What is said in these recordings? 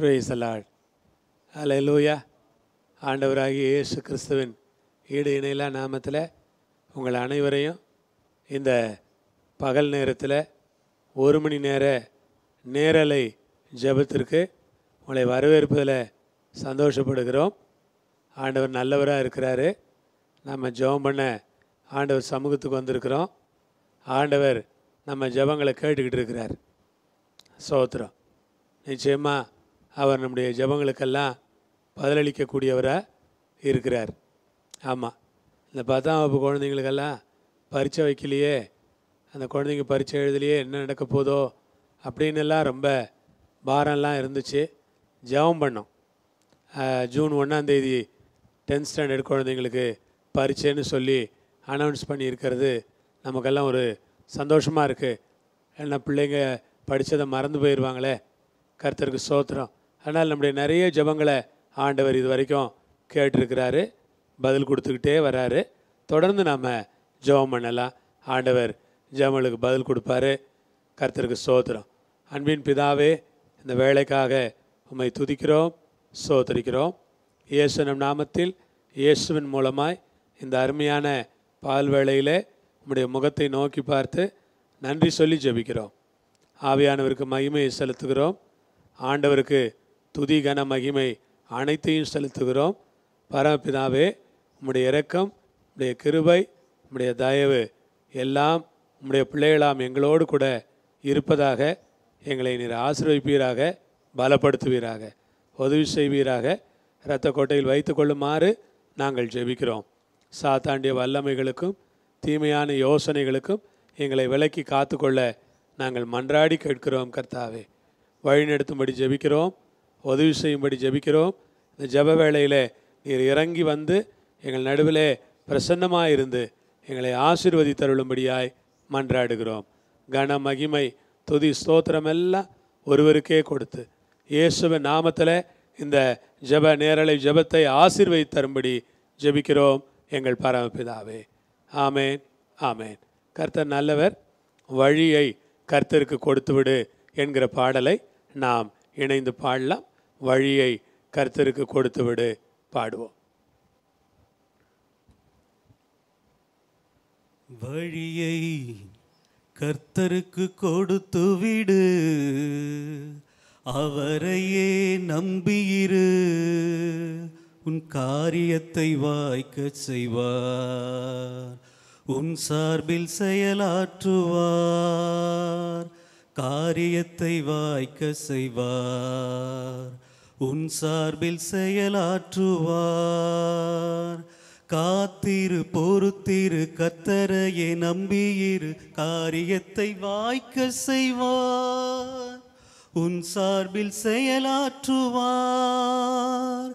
பிரேசலாள் allot அலை லூயா ஆண்டவராகிய இயேசு கிறிஸ்துவின் ஈடு இணையிலா நாமத்தில் உங்கள் அனைவரையும் இந்த பகல் நேரத்தில் ஒரு மணி நேர நேரலை ஜபத்திற்கு உங்களை வரவேற்பதில் சந்தோஷப்படுகிறோம் ஆண்டவர் நல்லவராக இருக்கிறாரு நம்ம ஜெபம் பண்ண ஆண்டவர் சமூகத்துக்கு வந்திருக்கிறோம் ஆண்டவர் நம்ம ஜபங்களை கேட்டுக்கிட்டு இருக்கிறார் சோத்திரம் நிச்சயமாக அவர் நம்முடைய ஜபங்களுக்கெல்லாம் பதிலளிக்கக்கூடியவராக இருக்கிறார் ஆமாம் இந்த பத்தாம் வகுப்பு குழந்தைங்களுக்கெல்லாம் பரிச்சை வைக்கலையே அந்த குழந்தைங்க பரிச்சை எழுதலையே என்ன நடக்க போதோ அப்படின்னுலாம் ரொம்ப பாரம்லாம் இருந்துச்சு ஜபம் பண்ணோம் ஜூன் ஒன்றாந்தேதி டென்த் ஸ்டாண்டர்ட் குழந்தைங்களுக்கு பரிச்சைன்னு சொல்லி அனௌன்ஸ் பண்ணியிருக்கிறது நமக்கெல்லாம் ஒரு சந்தோஷமாக இருக்குது ஏன்னா பிள்ளைங்க படித்ததை மறந்து போயிடுவாங்களே கருத்தருக்கு சோத்திரம் ஆனால் நம்முடைய நிறைய ஜபங்களை ஆண்டவர் இது வரைக்கும் கேட்டிருக்கிறாரு பதில் கொடுத்துக்கிட்டே வராரு தொடர்ந்து நாம் ஜெபம் பண்ணலாம் ஆண்டவர் ஜபங்களுக்கு பதில் கொடுப்பாரு கர்த்தருக்கு சோத்திரம் அன்பின் பிதாவே இந்த வேலைக்காக உம்மை துதிக்கிறோம் சோத்தரிக்கிறோம் இயேசு நம் நாமத்தில் இயேசுவின் மூலமாய் இந்த அருமையான பால் வேளையில் உம்முடைய முகத்தை நோக்கி பார்த்து நன்றி சொல்லி ஜபிக்கிறோம் ஆவியானவருக்கு மகிமையை செலுத்துகிறோம் ஆண்டவருக்கு துதி கன மகிமை அனைத்தையும் செலுத்துகிறோம் பரமபிதாவே உம்முடைய இரக்கம் உம்முடைய கிருபை உம்முடைய தயவு எல்லாம் உம்முடைய பிள்ளைகளாம் எங்களோடு கூட இருப்பதாக எங்களை நீர் ஆசிர்விப்பீராக பலப்படுத்துவீராக உதவி செய்வீராக இரத்த கோட்டையில் வைத்து கொள்ளுமாறு நாங்கள் ஜெபிக்கிறோம் சாத்தாண்டிய வல்லமைகளுக்கும் தீமையான யோசனைகளுக்கும் எங்களை விலக்கி காத்துக்கொள்ள நாங்கள் மன்றாடி கேட்கிறோம் கர்த்தாவே வழிநடத்தும்படி ஜெபிக்கிறோம் உதவி செய்யும்படி ஜெபிக்கிறோம் இந்த ஜப வேளையில் நீர் இறங்கி வந்து எங்கள் நடுவில் பிரசன்னமாக இருந்து எங்களை ஆசிர்வதி தருளும்படியாய் மன்றாடுகிறோம் கன மகிமை துதி ஸ்தோத்திரமெல்லாம் ஒருவருக்கே கொடுத்து இயேசுவ நாமத்தில் இந்த ஜப நேரலை ஜபத்தை ஆசிர்வதி தரும்படி ஜபிக்கிறோம் எங்கள் பரமபிதாவே ஆமேன் ஆமேன் கர்த்தர் நல்லவர் வழியை கர்த்தருக்கு கொடுத்துவிடு என்கிற பாடலை நாம் இணைந்து பாடலாம் வழியை கர்த்தருக்கு கொடுத்து விடு பாடுவோம் வழியை கர்த்தருக்கு கொடுத்து விடு அவரையே நம்பியிரு உன் காரியத்தை வாய்க்க செய்வார் உன் சார்பில் செயலாற்றுவார் காரியத்தை வாய்க்க செய்வார் உன் சார்பில் செயலாற்றுவார் காத்திரு பொறுத்திரு கத்தரையே நம்பியிரு காரியத்தை வாய்க்க செய்வார் உன் சார்பில் செயலாற்றுவார்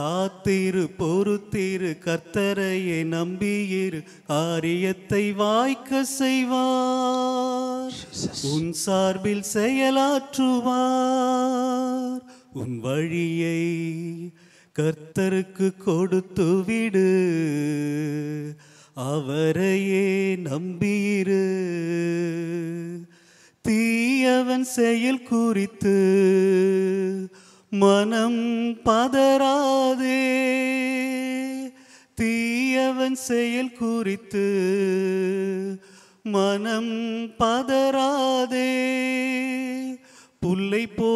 காத்திரு பொறுத்திரு கத்தரையே நம்பியிரு காரியத்தை வாய்க்க செய்வார் உன் சார்பில் செயலாற்றுவார் உன் வழியை கர்த்தருக்கு கொடுத்து விடு அவரையே நம்பியிரு தீயவன் செயல் குறித்து மனம் பதறாதே தீயவன் செயல் குறித்து மனம் பதறாதே புல்லை போ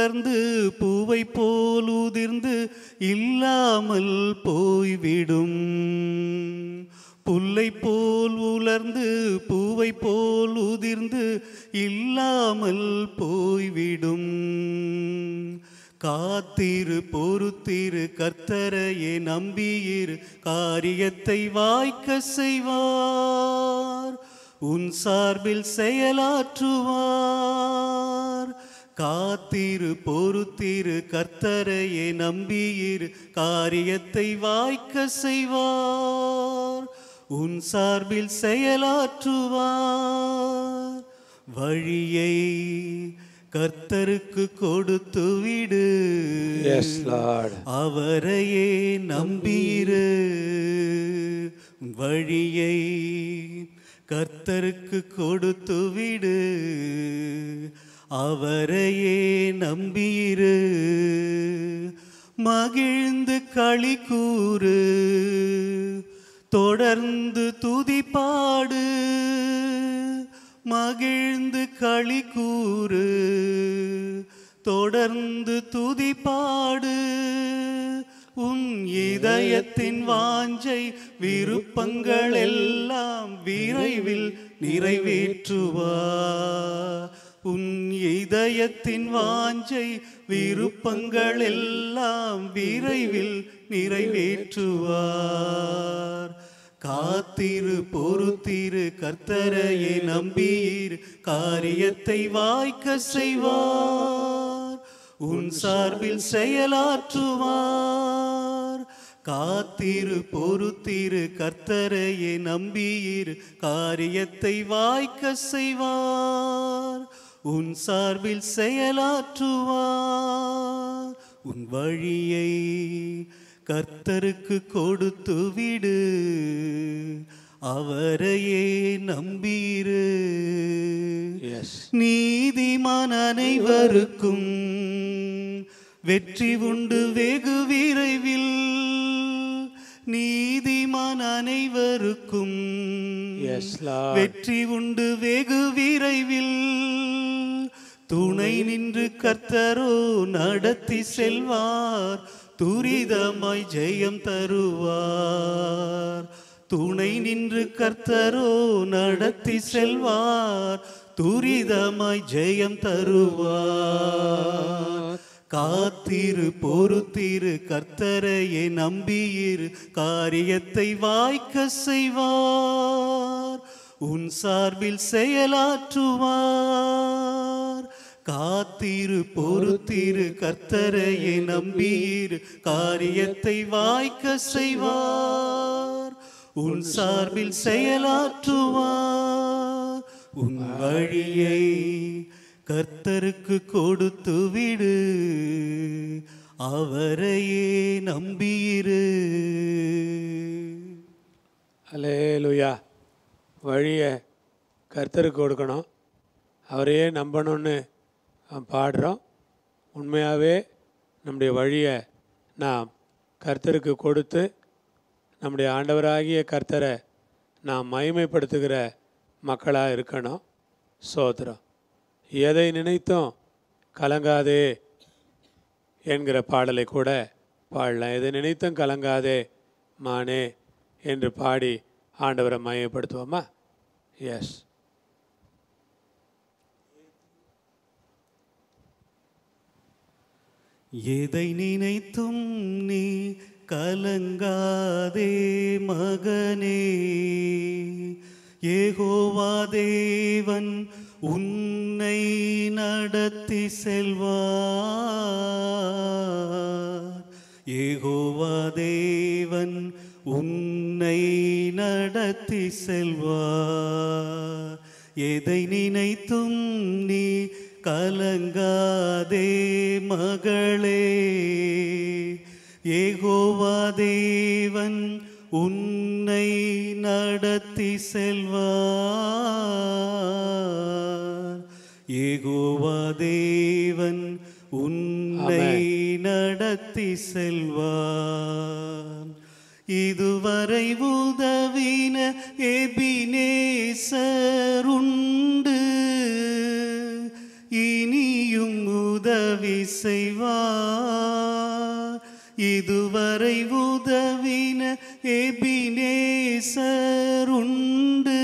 மலர்ந்து பூவை போல் உதிர்ந்து இல்லாமல் போய்விடும் புல்லை போல் உலர்ந்து பூவை போல் உதிர்ந்து இல்லாமல் போய்விடும் காத்திரு பொறுத்திரு கர்த்தரையே நம்பியிரு காரியத்தை வாய்க்க செய்வார் உன் சார்பில் செயலாற்றுவார் காத்திரு பொறுத்திரு கர்த்தரையே நம்பியிரு காரியத்தை வாய்க்க செய்வார் உன் சார்பில் செயலாற்றுவார் வழியை கர்த்தருக்கு கொடுத்து விடு அவரையே நம்பியிரு வழியை கர்த்தருக்கு கொடுத்து விடு அவரையே நம்பியிரு மகிழ்ந்து களி கூறு தொடர்ந்து துதிப்பாடு மகிழ்ந்து களி கூறு தொடர்ந்து துதிப்பாடு உன் இதயத்தின் வாஞ்சை விருப்பங்கள் எல்லாம் விரைவில் நிறைவேற்றுவார் உன் இதயத்தின் வாஞ்சை விருப்பங்கள் எல்லாம் விரைவில் நிறைவேற்றுவார் காத்திரு பொறுத்திரு கர்த்தரையே நம்பீர் காரியத்தை வாய்க்க செய்வார் உன் சார்பில் செயலாற்றுவார் காத்திரு பொறுத்திரு கர்த்தரையே நம்பீர் காரியத்தை வாய்க்க செய்வார் உன் சார்பில் செயலாற்றுவார் உன் வழியை கர்த்தருக்கு கொடுத்து விடு அவரையே நம்பீரு நீதிமான் அனைவருக்கும் வெற்றி உண்டு வெகு விரைவில் நீதிமான் அனைவருக்கும் வெற்றி உண்டு வெகு விரைவில் துணை நின்று கர்த்தரோ நடத்தி செல்வார் துரிதமாய் ஜெயம் தருவார் துணை நின்று கர்த்தரோ நடத்தி செல்வார் துரிதமாய் ஜெயம் தருவார் காத்திரு பொறுத்திரு கர்த்தரையை நம்பியிரு காரியத்தை வாய்க்க செய்வார் உன் சார்பில் செயலாற்றுவார் காத்திரு பொறுத்திரு கர்த்தரையை நம்பியிரு காரியத்தை வாய்க்க செய்வார் உன் சார்பில் செயலாற்றுவார் உன் வழியை கர்த்தருக்கு கொடுத்து விடு அவரையே நம்பியிரு அலே லுயா வழியை கர்த்தருக்கு கொடுக்கணும் அவரையே நம்பணும்னு பாடுறோம் உண்மையாகவே நம்முடைய வழியை நாம் கர்த்தருக்கு கொடுத்து நம்முடைய ஆண்டவராகிய கர்த்தரை நாம் மகிமைப்படுத்துகிற மக்களாக இருக்கணும் சோதரம் எதை நினைத்தும் கலங்காதே என்கிற பாடலை கூட பாடலாம் எதை நினைத்தும் கலங்காதே மானே என்று பாடி ஆண்டவரை மையப்படுத்துவோமா எஸ் எதை நினைத்தும் நீ கலங்காதே மகனே ஏகோவா தேவன் உன்னை நடத்தி செல்வார் ஏகோவா தேவன் உன்னை நடத்தி செல்வார் எதை நினைத்தும் நீ கலங்காதே மகளே ஏகோவா தேவன் உன்னை நடத்தி செல்வார் ஏகோவா தேவன் உன்னை நடத்தி செல்வார் இதுவரை உதவின எபினேசருண்டு இனியும் உதவி செய்வார் இதுவரை உதவின எபினேசருண்டு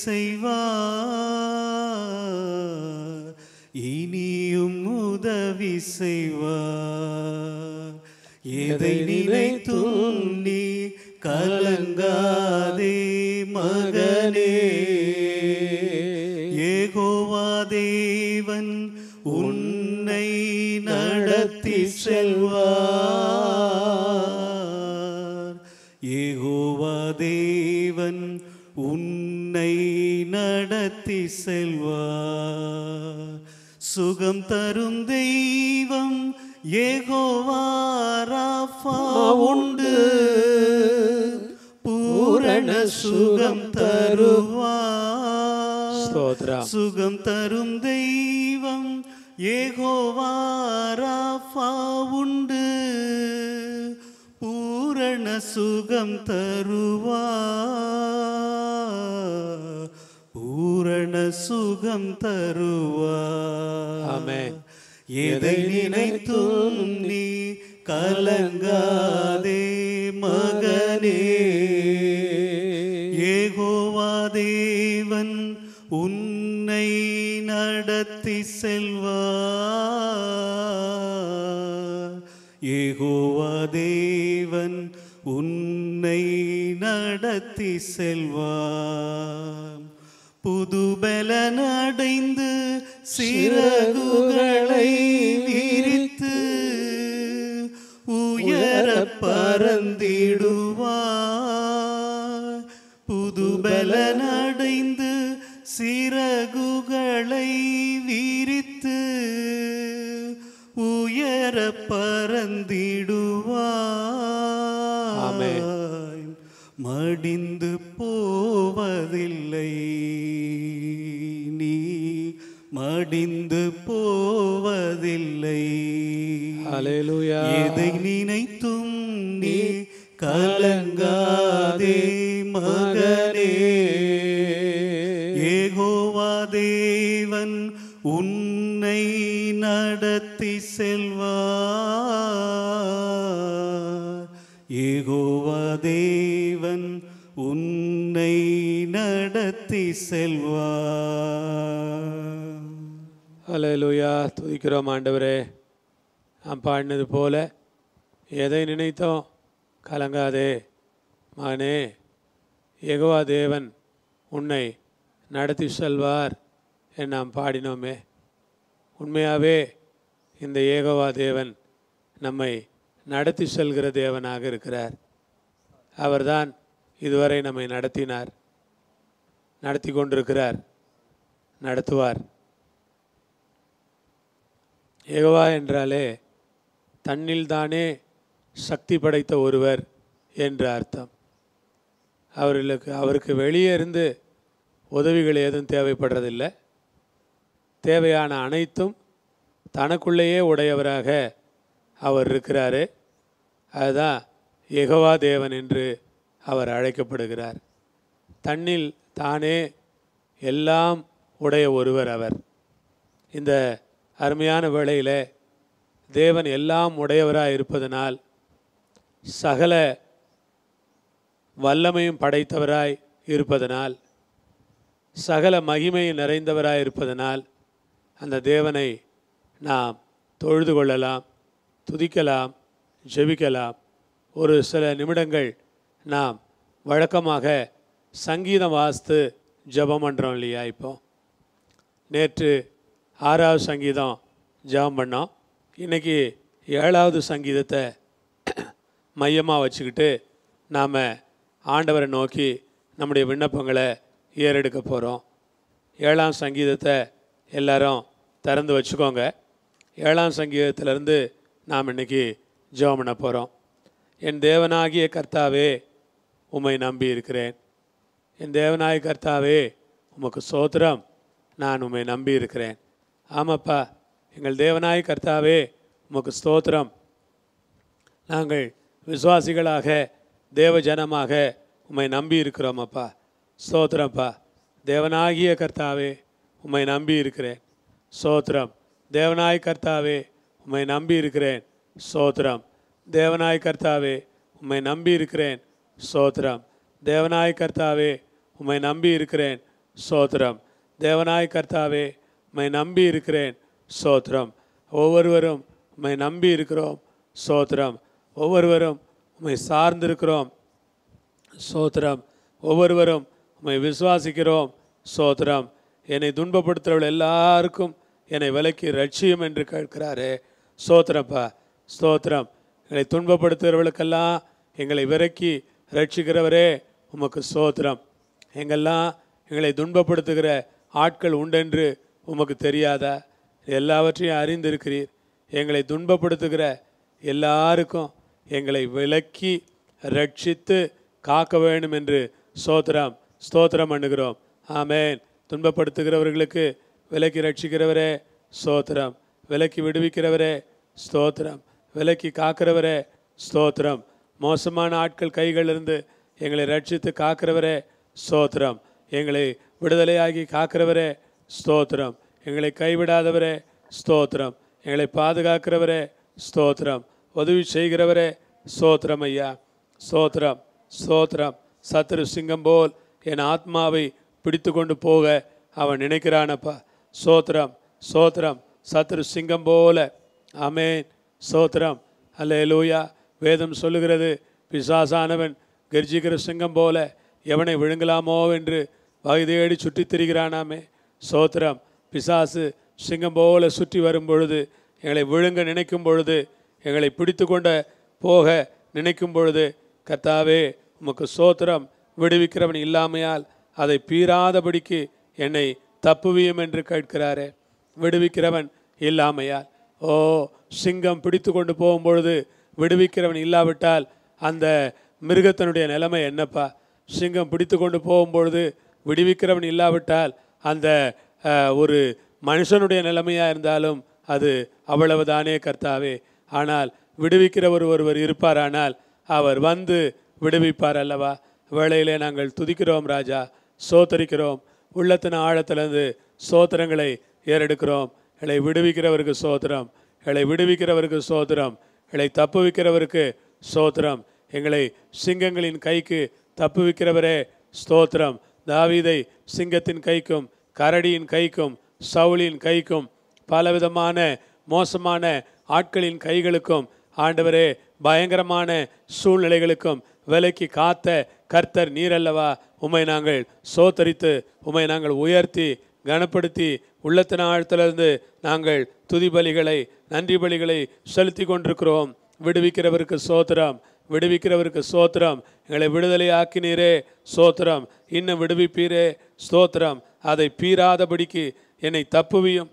செய்வார் இனியும் உதவி செய்வார் எதை நினைத்தும் நீ கலங்காதே மகனே ஏகோவா தேவன் உன்னை நடத்தி செல்வார் நடத்தி செல்வார் சுகம் தரும் தெய்வம் ஏகோவாராஃபா உண்டு பூரண சுகம் தருவார் சுகம் தரும் தெய்வம் ஏகோவாராஃபா உண்டு பூரண சுகம் தருவார் பூரண சுகம் தருவா எதை நினைத்தும் நீ கலங்காதே மகனே ஏகோவா உன்னை நடத்தி செல்வா ஏகோவா உன்னை நடத்தி செல்வார் புதுபலனடைந்து சிறகுகளை விரித்து உயர பறந்திடுவார் புதுபலனடைந்து சிறகுகளை விரித்து உயர பரந்திடுவார் மடிந்து போவதில்லை மடிந்து போவதில்லை எதை நினைத்தும் நீ கலங்காதே மகனே ஏகோவா தேவன் உன்னை நடத்தி செல்வார் ஏகோவா தேவன் உன்னை நடத்தி செல்வார் அலே லூயா துதிக்கிறோம் ஆண்டவரே நாம் பாடினது போல எதை நினைத்தோம் கலங்காதே மகனே எகவா தேவன் உன்னை நடத்தி செல்வார் என் நாம் பாடினோமே உண்மையாகவே இந்த ஏகவா தேவன் நம்மை நடத்தி செல்கிற தேவனாக இருக்கிறார் அவர்தான் இதுவரை நம்மை நடத்தினார் நடத்தி கொண்டிருக்கிறார் நடத்துவார் ஏகவா என்றாலே தன்னில்தானே சக்தி படைத்த ஒருவர் என்று அர்த்தம் அவர்களுக்கு அவருக்கு வெளியே இருந்து உதவிகள் எதுவும் தேவைப்படுறதில்லை தேவையான அனைத்தும் தனக்குள்ளேயே உடையவராக அவர் இருக்கிறாரு அதுதான் எகவா தேவன் என்று அவர் அழைக்கப்படுகிறார் தன்னில் தானே எல்லாம் உடைய ஒருவர் அவர் இந்த அருமையான வேளையில் தேவன் எல்லாம் உடையவராக இருப்பதனால் சகல வல்லமையும் படைத்தவராய் இருப்பதனால் சகல மகிமையும் நிறைந்தவராய் இருப்பதனால் அந்த தேவனை நாம் தொழுது கொள்ளலாம் துதிக்கலாம் ஜெபிக்கலாம் ஒரு சில நிமிடங்கள் நாம் வழக்கமாக சங்கீதம் வாஸ்த்து ஜபம் பண்ணுறோம் இல்லையா இப்போ நேற்று ஆறாவது சங்கீதம் ஜபம் பண்ணோம் இன்றைக்கி ஏழாவது சங்கீதத்தை மையமாக வச்சுக்கிட்டு நாம் ஆண்டவரை நோக்கி நம்முடைய விண்ணப்பங்களை ஏறெடுக்க போகிறோம் ஏழாம் சங்கீதத்தை எல்லாரும் திறந்து வச்சுக்கோங்க ஏழாம் சங்கீதத்திலேருந்து நாம் இன்றைக்கி ஜெபம் பண்ண போகிறோம் என் தேவனாகிய கர்த்தாவே உம்மை நம்பி இருக்கிறேன் என் தேவனாகிய கர்த்தாவே உமக்கு சோத்திரம் நான் உம்மை நம்பி இருக்கிறேன் ஆமாப்பா எங்கள் தேவனாய் கர்த்தாவே உமக்கு ஸ்தோத்திரம் நாங்கள் விசுவாசிகளாக தேவஜனமாக உம்மை நம்பி இருக்கிறோம் அப்பா ஸ்தோத்திரம்ப்பா தேவனாகிய கர்த்தாவே உம்மை நம்பி இருக்கிறேன் சோத்ரம் தேவநாய் கர்த்தாவே உம்மை நம்பி இருக்கிறேன் சோத்ரம் தேவநாய் கர்த்தாவே உம்மை நம்பி இருக்கிறேன் சோத்ரம் தேவநாய் கர்த்தாவே உம்மை நம்பி இருக்கிறேன் சோத்ரம் தேவநாய் கர்த்தாவே உம்மை நம்பி இருக்கிறேன் சோத்திரம் ஒவ்வொருவரும் உம்மை நம்பி இருக்கிறோம் சோத்திரம் ஒவ்வொருவரும் உம்மை சார்ந்திருக்கிறோம் சோத்திரம் ஒவ்வொருவரும் உம்மை விசுவாசிக்கிறோம் சோத்திரம் என்னை துன்பப்படுத்துகிறவள் எல்லாருக்கும் என்னை விலக்கி ரட்சியும் என்று கேட்கிறாரு சோத்திரப்பா ஸ்தோத்திரம் எங்களை துன்பப்படுத்துகிறவர்களுக்கெல்லாம் எங்களை விரக்கி ரட்சிக்கிறவரே உமக்கு சோத்திரம் எங்கெல்லாம் எங்களை துன்பப்படுத்துகிற ஆட்கள் உண்டென்று உமக்கு தெரியாதா எல்லாவற்றையும் அறிந்திருக்கிறீர் எங்களை துன்பப்படுத்துகிற எல்லாருக்கும் எங்களை விலக்கி ரட்சித்து காக்க வேண்டும் என்று சோத்திரம் ஸ்தோத்திரம் பண்ணுகிறோம் ஆமேன் துன்பப்படுத்துகிறவர்களுக்கு விலக்கி ரட்சிக்கிறவரே ஸ்தோத்திரம் விலக்கி விடுவிக்கிறவரே ஸ்தோத்திரம் விலக்கி காக்கிறவரே ஸ்தோத்திரம் மோசமான ஆட்கள் கைகளிலிருந்து எங்களை ரட்சித்து காக்கிறவரே ஸ்தோத்திரம் எங்களை விடுதலையாகி காக்கிறவரே ஸ்தோத்திரம் எங்களை கைவிடாதவரே ஸ்தோத்திரம் எங்களை பாதுகாக்கிறவரே ஸ்தோத்திரம் உதவி செய்கிறவரே ஸ்தோத்திரம் ஐயா ஸ்தோத்திரம் ஸ்தோத்திரம் சத்ரு சிங்கம் போல் என் ஆத்மாவை பிடித்து கொண்டு போக அவன் நினைக்கிறானப்பா சோத்திரம் சோத்திரம் சத்ரு சிங்கம் போல அமேன் சோத்திரம் அல்ல லூயா வேதம் சொல்லுகிறது பிசாசானவன் கர்ஜிக்கிற சிங்கம் போல எவனை விழுங்கலாமோ என்று வகை சுற்றித் திரிகிறானாமே சோத்திரம் பிசாசு சிங்கம் போல சுற்றி வரும் பொழுது எங்களை விழுங்க நினைக்கும் பொழுது எங்களை பிடித்து கொண்ட போக நினைக்கும் பொழுது கத்தாவே உமக்கு சோத்திரம் விடுவிக்கிறவன் இல்லாமையால் அதை பீறாதபடிக்கு என்னை தப்புவியும் என்று கேட்கிறாரே விடுவிக்கிறவன் இல்லாமையால் ஓ சிங்கம் பிடித்து கொண்டு போகும்பொழுது விடுவிக்கிறவன் இல்லாவிட்டால் அந்த மிருகத்தனுடைய நிலைமை என்னப்பா சிங்கம் பிடித்து கொண்டு போகும்பொழுது விடுவிக்கிறவன் இல்லாவிட்டால் அந்த ஒரு மனுஷனுடைய நிலைமையாக இருந்தாலும் அது அவ்வளவுதானே கர்த்தாவே ஆனால் விடுவிக்கிறவர் ஒருவர் இருப்பாரானால் அவர் வந்து விடுவிப்பார் அல்லவா வேளையிலே நாங்கள் துதிக்கிறோம் ராஜா சோத்தரிக்கிறோம் உள்ளத்தின் ஆழத்திலிருந்து சோத்திரங்களை ஏறெடுக்கிறோம் இலை விடுவிக்கிறவருக்கு சோத்திரம் இலை விடுவிக்கிறவருக்கு சோத்திரம் இலை தப்புவிக்கிறவருக்கு சோத்திரம் எங்களை சிங்கங்களின் கைக்கு தப்புவிக்கிறவரே ஸ்தோத்திரம் தாவீதை சிங்கத்தின் கைக்கும் கரடியின் கைக்கும் சவுளின் கைக்கும் பலவிதமான மோசமான ஆட்களின் கைகளுக்கும் ஆண்டவரே பயங்கரமான சூழ்நிலைகளுக்கும் விலைக்கு காத்த கர்த்தர் நீரல்லவா உமை நாங்கள் சோத்தரித்து உமை நாங்கள் உயர்த்தி கனப்படுத்தி உள்ளத்தின் ஆழத்திலிருந்து நாங்கள் துதிபலிகளை நன்றி பலிகளை செலுத்தி கொண்டிருக்கிறோம் விடுவிக்கிறவருக்கு சோத்திரம் விடுவிக்கிறவருக்கு சோத்திரம் எங்களை விடுதலை ஆக்கினீரே சோத்திரம் இன்னும் விடுவிப்பீரே ஸ்தோத்திரம் அதை பீராதபடிக்கு என்னை தப்புவியும்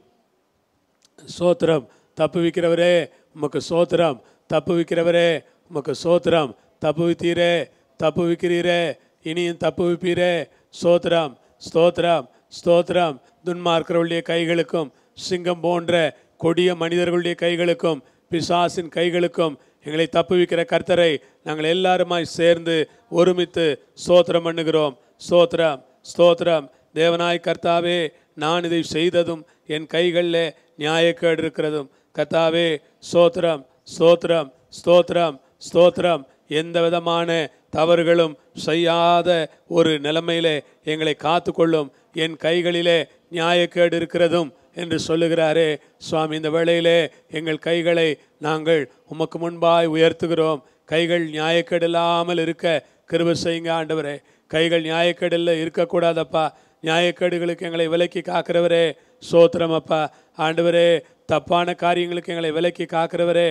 சோத்திரம் தப்புவிக்கிறவரே உமக்கு சோத்திரம் தப்புவிக்கிறவரே உமக்கு சோத்திரம் தப்புவித்தீரே தப்புவிக்கிறீரே இனியும் தப்புவிப்பீரே சோத்திரம் ஸ்தோத்திரம் ஸ்தோத்திரம் துன்மார்க்கருடைய கைகளுக்கும் சிங்கம் போன்ற கொடிய மனிதர்களுடைய கைகளுக்கும் பிசாசின் கைகளுக்கும் எங்களை தப்புவிக்கிற கர்த்தரை நாங்கள் எல்லாருமாய் சேர்ந்து ஒருமித்து சோத்திரம் பண்ணுகிறோம் சோத்திரம் ஸ்தோத்திரம் தேவனாய் கர்த்தாவே நான் இதை செய்ததும் என் கைகளில் நியாயக்கேடு இருக்கிறதும் கர்த்தாவே சோத்திரம் ஸ்தோத்திரம் ஸ்தோத்திரம் ஸ்தோத்திரம் எந்த விதமான தவறுகளும் செய்யாத ஒரு நிலைமையிலே எங்களை காத்துக்கொள்ளும் என் கைகளிலே நியாயக்கேடு இருக்கிறதும் என்று சொல்லுகிறாரே சுவாமி இந்த வேளையிலே எங்கள் கைகளை நாங்கள் உமக்கு முன்பாய் உயர்த்துகிறோம் கைகள் இல்லாமல் இருக்க கிருப செய்யுங்க ஆண்டவரே கைகள் நியாயக்கேடில் இருக்கக்கூடாதப்பா நியாயக்கேடுகளுக்கு எங்களை விலக்கி காக்கிறவரே சோத்திரம் அப்பா ஆண்டவரே தப்பான காரியங்களுக்கு எங்களை விலக்கி காக்கிறவரே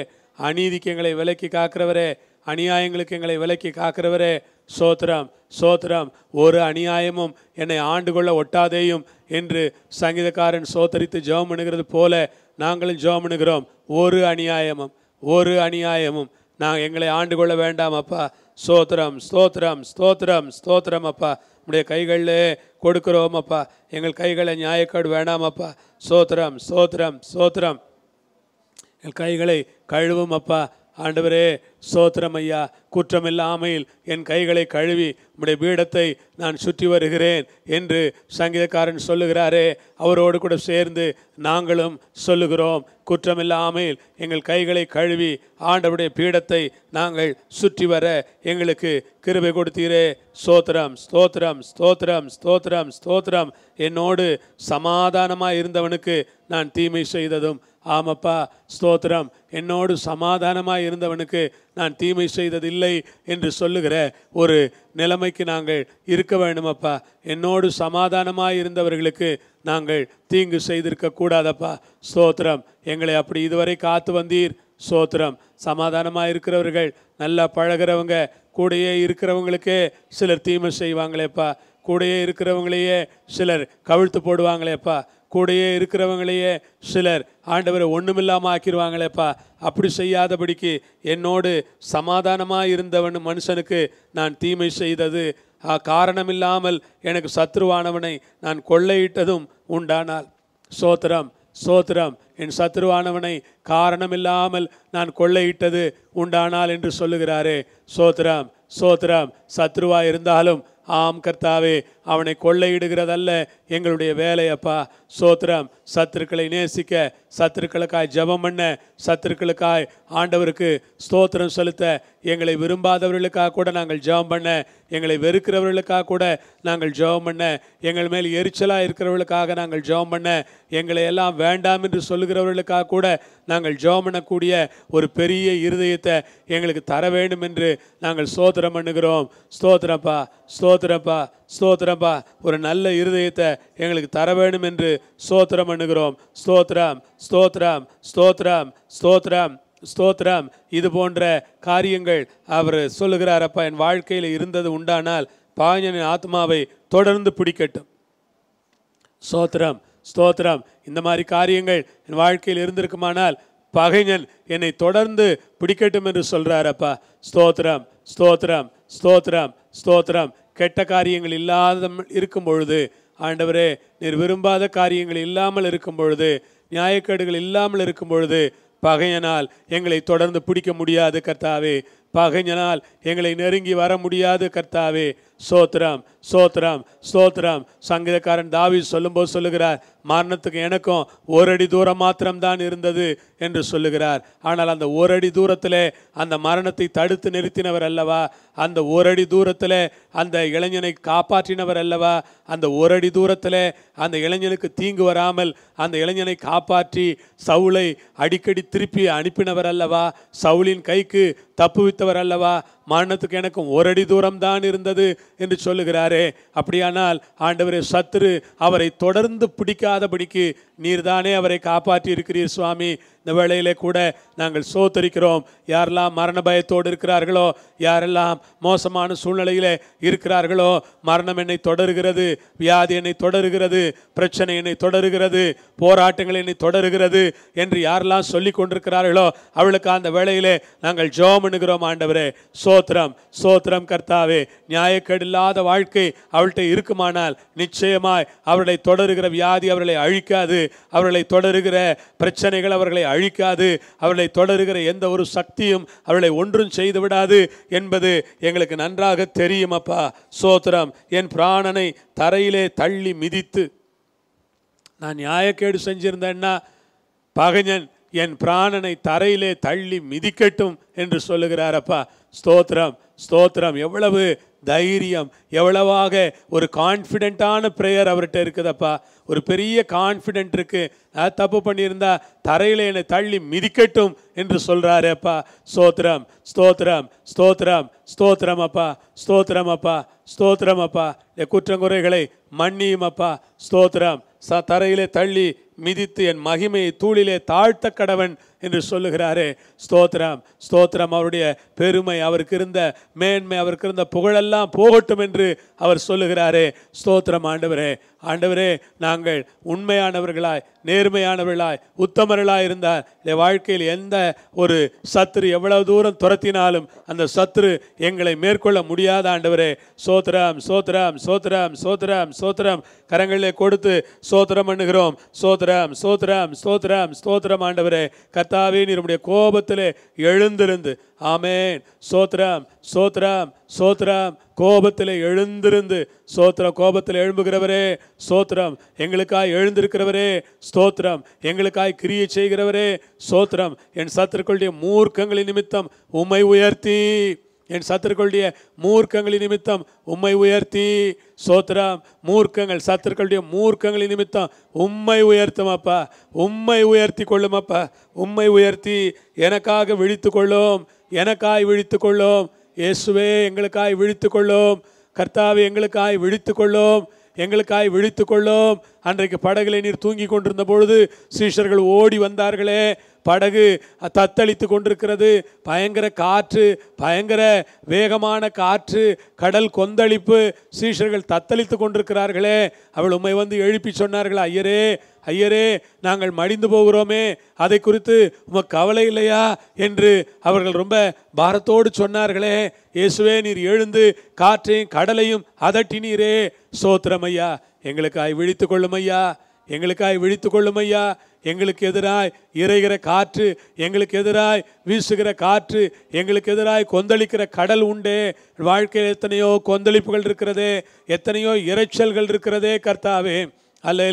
அநீதிக்கு எங்களை விலக்கி காக்கிறவரே அநியாயங்களுக்கு எங்களை விலக்கி காக்கிறவரே சோத்ரம் சோத்ரம் ஒரு அநியாயமும் என்னை ஆண்டு கொள்ள ஒட்டாதேயும் என்று சங்கீதக்காரன் சோத்தரித்து ஜெபம் பண்ணுகிறது போல நாங்களும் ஜெபம் பண்ணுகிறோம் ஒரு அநியாயமும் ஒரு அநியாயமும் நாங்கள் எங்களை ஆண்டு கொள்ள வேண்டாம் அப்பா ஸ்தோத்திரம் ஸ்தோத்திரம் ஸ்தோத்திரம் ஸ்தோத்திரம் அப்பா உடைய கைகளில் கொடுக்குறோம் அப்பா எங்கள் கைகளை நியாயக்காடு வேண்டாம் அப்பா சோத்ரம் சோத்திரம் ஸ்தோத்திரம் எங்கள் கைகளை கழுவும் அப்பா ஆண்டவரே சோத்திரம் ஐயா குற்றமில்லாமையில் என் கைகளை கழுவி உடைய பீடத்தை நான் சுற்றி வருகிறேன் என்று சங்கீதக்காரன் சொல்லுகிறாரே அவரோடு கூட சேர்ந்து நாங்களும் சொல்லுகிறோம் குற்றமில்லாமையில் எங்கள் கைகளை கழுவி ஆண்டவருடைய பீடத்தை நாங்கள் சுற்றி வர எங்களுக்கு கிருபை கொடுத்தீரே ஸ்தோத்திரம் ஸ்தோத்திரம் ஸ்தோத்திரம் ஸ்தோத்திரம் ஸ்தோத்திரம் என்னோடு சமாதானமாக இருந்தவனுக்கு நான் தீமை செய்ததும் ஆமப்பா ஸ்தோத்திரம் என்னோடு சமாதானமாக இருந்தவனுக்கு நான் தீமை செய்ததில்லை என்று சொல்லுகிற ஒரு நிலைமைக்கு நாங்கள் இருக்க வேண்டுமப்பா என்னோடு சமாதானமாக இருந்தவர்களுக்கு நாங்கள் தீங்கு செய்திருக்க கூடாதப்பா ஸ்தோத்திரம் எங்களை அப்படி இதுவரை காத்து வந்தீர் ஸ்தோத்திரம் சமாதானமாக இருக்கிறவர்கள் நல்லா பழகிறவங்க கூடையே இருக்கிறவங்களுக்கே சிலர் தீமை செய்வாங்களேப்பா கூடையே இருக்கிறவங்களையே சிலர் கவிழ்த்து போடுவாங்களேப்பா கூடையே இருக்கிறவங்களையே சிலர் ஆண்டவரை ஒன்றுமில்லாமல் ஆக்கிடுவாங்களேப்பா அப்படி செய்யாதபடிக்கு என்னோடு சமாதானமாக இருந்தவன் மனுஷனுக்கு நான் தீமை செய்தது காரணமில்லாமல் எனக்கு சத்ருவானவனை நான் கொள்ளையிட்டதும் உண்டானால் சோத்திரம் சோத்திரம் என் சத்ருவானவனை காரணமில்லாமல் நான் கொள்ளையிட்டது உண்டானால் என்று சொல்லுகிறாரே சோத்திரம் சோத்திரம் சத்ருவா இருந்தாலும் ஆம் கர்த்தாவே அவனை கொள்ளையிடுகிறதல்ல எங்களுடைய வேலையப்பா சோத்திரம் சத்துருக்களை நேசிக்க சத்துருக்களுக்காய் ஜபம் பண்ண சத்துருக்களுக்காய் ஆண்டவருக்கு ஸ்தோத்திரம் செலுத்த எங்களை விரும்பாதவர்களுக்காக கூட நாங்கள் ஜபம் பண்ண எங்களை வெறுக்கிறவர்களுக்காக கூட நாங்கள் ஜபம் பண்ண எங்கள் மேல் எரிச்சலாக இருக்கிறவர்களுக்காக நாங்கள் ஜபம் பண்ண எங்களை எல்லாம் வேண்டாம் என்று சொல்லுகிறவர்களுக்காக கூட நாங்கள் ஜபம் பண்ணக்கூடிய ஒரு பெரிய இருதயத்தை எங்களுக்கு தர வேண்டும் என்று நாங்கள் சோத்திரம் பண்ணுகிறோம் ஸ்தோத்திரப்பா ஸ்தோத்திரப்பா ஸ்தோத்திரம்பா ஒரு நல்ல இருதயத்தை எங்களுக்கு தர வேண்டும் என்று ஸ்தோத்திரம் பண்ணுகிறோம் ஸ்தோத்ரம் ஸ்தோத்ரம் ஸ்தோத்ரம் ஸ்தோத்ரம் ஸ்தோத்திரம் இது போன்ற காரியங்கள் அவர் சொல்லுகிறாரப்பா என் வாழ்க்கையில் இருந்தது உண்டானால் பாஞ்சனின் ஆத்மாவை தொடர்ந்து பிடிக்கட்டும் ஸ்தோத்திரம் ஸ்தோத்திரம் இந்த மாதிரி காரியங்கள் என் வாழ்க்கையில் இருந்திருக்குமானால் பகைஞன் என்னை தொடர்ந்து பிடிக்கட்டும் என்று சொல்கிறாரப்பா ஸ்தோத்திரம் ஸ்தோத்திரம் ஸ்தோத்திரம் ஸ்தோத்திரம் கெட்ட காரியங்கள் இல்லாத இருக்கும் பொழுது ஆண்டவரே நீர் விரும்பாத காரியங்கள் இல்லாமல் இருக்கும் பொழுது நியாயக்கேடுகள் இல்லாமல் இருக்கும் பொழுது பகையனால் எங்களை தொடர்ந்து பிடிக்க முடியாது கர்த்தாவே பகைஞனால் எங்களை நெருங்கி வர முடியாது கர்த்தாவே சோத்ரம் சோத்ரம் சோத்ரம் சங்கீதக்காரன் தாவி சொல்லும்போது சொல்லுகிறார் மரணத்துக்கு எனக்கும் ஒரு அடி தூரம் மாத்திரம்தான் இருந்தது என்று சொல்லுகிறார் ஆனால் அந்த ஒரு அடி தூரத்தில் அந்த மரணத்தை தடுத்து நிறுத்தினவர் அல்லவா அந்த ஒரு அடி தூரத்தில் அந்த இளைஞனை காப்பாற்றினவர் அல்லவா அந்த ஒரு அடி தூரத்தில் அந்த இளைஞனுக்கு தீங்கு வராமல் அந்த இளைஞனை காப்பாற்றி சவுளை அடிக்கடி திருப்பி அனுப்பினவர் அல்லவா சவுளின் கைக்கு தப்புவித்தவர் அல்லவா மரணத்துக்கு எனக்கும் ஒரு அடி தூரம் தான் இருந்தது என்று சொல்லுகிறாரே அப்படியானால் ஆண்டவரே சத்துரு அவரை தொடர்ந்து பிடிக்காதபடிக்கு நீர்தானே அவரை காப்பாற்றி இருக்கிறீர் சுவாமி இந்த வேளையிலே கூட நாங்கள் சோத்தரிக்கிறோம் யாரெல்லாம் மரண பயத்தோடு இருக்கிறார்களோ யாரெல்லாம் மோசமான சூழ்நிலையிலே இருக்கிறார்களோ மரணம் என்னை தொடருகிறது வியாதி என்னை தொடருகிறது பிரச்சனை என்னை தொடருகிறது போராட்டங்கள் என்னை தொடருகிறது என்று யாரெல்லாம் சொல்லி கொண்டிருக்கிறார்களோ அவளுக்கு அந்த வேளையிலே நாங்கள் ஜோம் ஆண்டவரே சோத்திரம் சோத்திரம் கர்த்தாவே நியாயக்கேடில்லாத வாழ்க்கை அவள்கிட்ட இருக்குமானால் நிச்சயமாய் அவர்களை தொடருகிற வியாதி அவர்களை அழிக்காது அவர்களை தொடருகிற பிரச்சனைகள் அவர்களை அழிக்காது அவர்களை தொடருகிற எந்த ஒரு சக்தியும் அவர்களை ஒன்றும் செய்து விடாது என்பது எங்களுக்கு நன்றாக தெரியும் அப்பா சோத்திரம் என் பிராணனை தரையிலே தள்ளி மிதித்து நான் நியாயக்கேடு செஞ்சிருந்தேன்னா பகைஞன் என் பிராணனை தரையிலே தள்ளி மிதிக்கட்டும் என்று சொல்லுகிறார் அப்பா ஸ்தோத்திரம் ஸ்தோத்திரம் எவ்வளவு தைரியம் எவ்வளவாக ஒரு கான்ஃபிடென்ட்டான ப்ரேயர் அவர்கிட்ட இருக்குதப்பா ஒரு பெரிய கான்ஃபிடென்ட் இருக்குது நான் தப்பு பண்ணியிருந்தா தரையில் என்னை தள்ளி மிதிக்கட்டும் என்று சொல்கிறாரு அப்பா ஸ்தோத்திரம் ஸ்தோத்திரம் ஸ்தோத்திரம் ஸ்தோத்திரம் அப்பா ஸ்தோத்திரம் அப்பா ஸ்தோத்திரம் அப்பா என் குற்றங்குறைகளை மன்னியும் அப்பா ஸ்தோத்திரம் ச தரையிலே தள்ளி மிதித்து என் மகிமையை தூளிலே தாழ்த்த கடவன் என்று சொல்லுகிறாரே ஸ்தோத்ரம் ஸ்தோத்ரம் அவருடைய பெருமை அவருக்கு இருந்த மேன்மை அவருக்கு இருந்த புகழெல்லாம் போகட்டும் என்று அவர் சொல்லுகிறாரே ஸ்தோத்திரம் ஆண்டவரே ஆண்டவரே நாங்கள் உண்மையானவர்களாய் நேர்மையானவர்களாய் உத்தமர்களாய் இருந்தால் இந்த வாழ்க்கையில் எந்த ஒரு சத்துரு எவ்வளவு தூரம் துரத்தினாலும் அந்த சத்துரு எங்களை மேற்கொள்ள முடியாத ஆண்டவரே சோத்ராம் சோத்ராம் சோத்ராம் சோத்ராம் சோத்ராம் கரங்களிலே கொடுத்து சோத்திரம் பண்ணுகிறோம் சோத்ராம் சோத்ராம் சோத்ராம் ஸ்தோத்திரம் ஆண்டவரே கத்தாவே நீருடைய கோபத்திலே எழுந்திருந்து ஆமேன் சோத்ராம் சோத்ராம் சோத்ரம் கோபத்தில் எழுந்திருந்து சோத்ரம் கோபத்தில் எழும்புகிறவரே சோத்ரம் எங்களுக்காய் எழுந்திருக்கிறவரே ஸ்தோத்ரம் எங்களுக்காய் கிரியை செய்கிறவரே சோத்ரம் என் சத்துருக்களுடைய மூர்க்கங்களின் நிமித்தம் உம்மை உயர்த்தி என் சத்துருக்களுடைய மூர்க்கங்களின் நிமித்தம் உம்மை உயர்த்தி சோத்ரம் மூர்க்கங்கள் சத்துருக்களுடைய மூர்க்கங்களின் நிமித்தம் உம்மை உயர்த்துமாப்பா உம்மை உயர்த்தி கொள்ளுமாப்பா உம்மை உயர்த்தி எனக்காக விழித்து கொள்ளும் எனக்காய் விழித்து கொள்ளும் இயேசுவே எங்களுக்காய் விழித்து கொள்ளோம் கர்த்தாவை எங்களுக்காய் விழித்து கொள்ளோம் எங்களுக்காய் விழித்து கொள்ளோம் அன்றைக்கு படகுல நீர் தூங்கி கொண்டிருந்த பொழுது சீஷர்கள் ஓடி வந்தார்களே படகு தத்தளித்து கொண்டிருக்கிறது பயங்கர காற்று பயங்கர வேகமான காற்று கடல் கொந்தளிப்பு சீஷர்கள் தத்தளித்து கொண்டிருக்கிறார்களே அவள் உண்மை வந்து எழுப்பி சொன்னார்கள் ஐயரே ஐயரே நாங்கள் மடிந்து போகிறோமே அதை குறித்து உமக்கு கவலை இல்லையா என்று அவர்கள் ரொம்ப பாரத்தோடு சொன்னார்களே இயேசுவே நீர் எழுந்து காற்றையும் கடலையும் அதட்டினீரே சோத்திரம் ஐயா எங்களுக்காய் விழித்து கொள்ளும் ஐயா எங்களுக்காய் விழித்து கொள்ளும் ஐயா எங்களுக்கு எதிராய் இறைகிற காற்று எங்களுக்கு எதிராய் வீசுகிற காற்று எங்களுக்கு எதிராய் கொந்தளிக்கிற கடல் உண்டே வாழ்க்கையில் எத்தனையோ கொந்தளிப்புகள் இருக்கிறதே எத்தனையோ இறைச்சல்கள் இருக்கிறதே கர்த்தாவே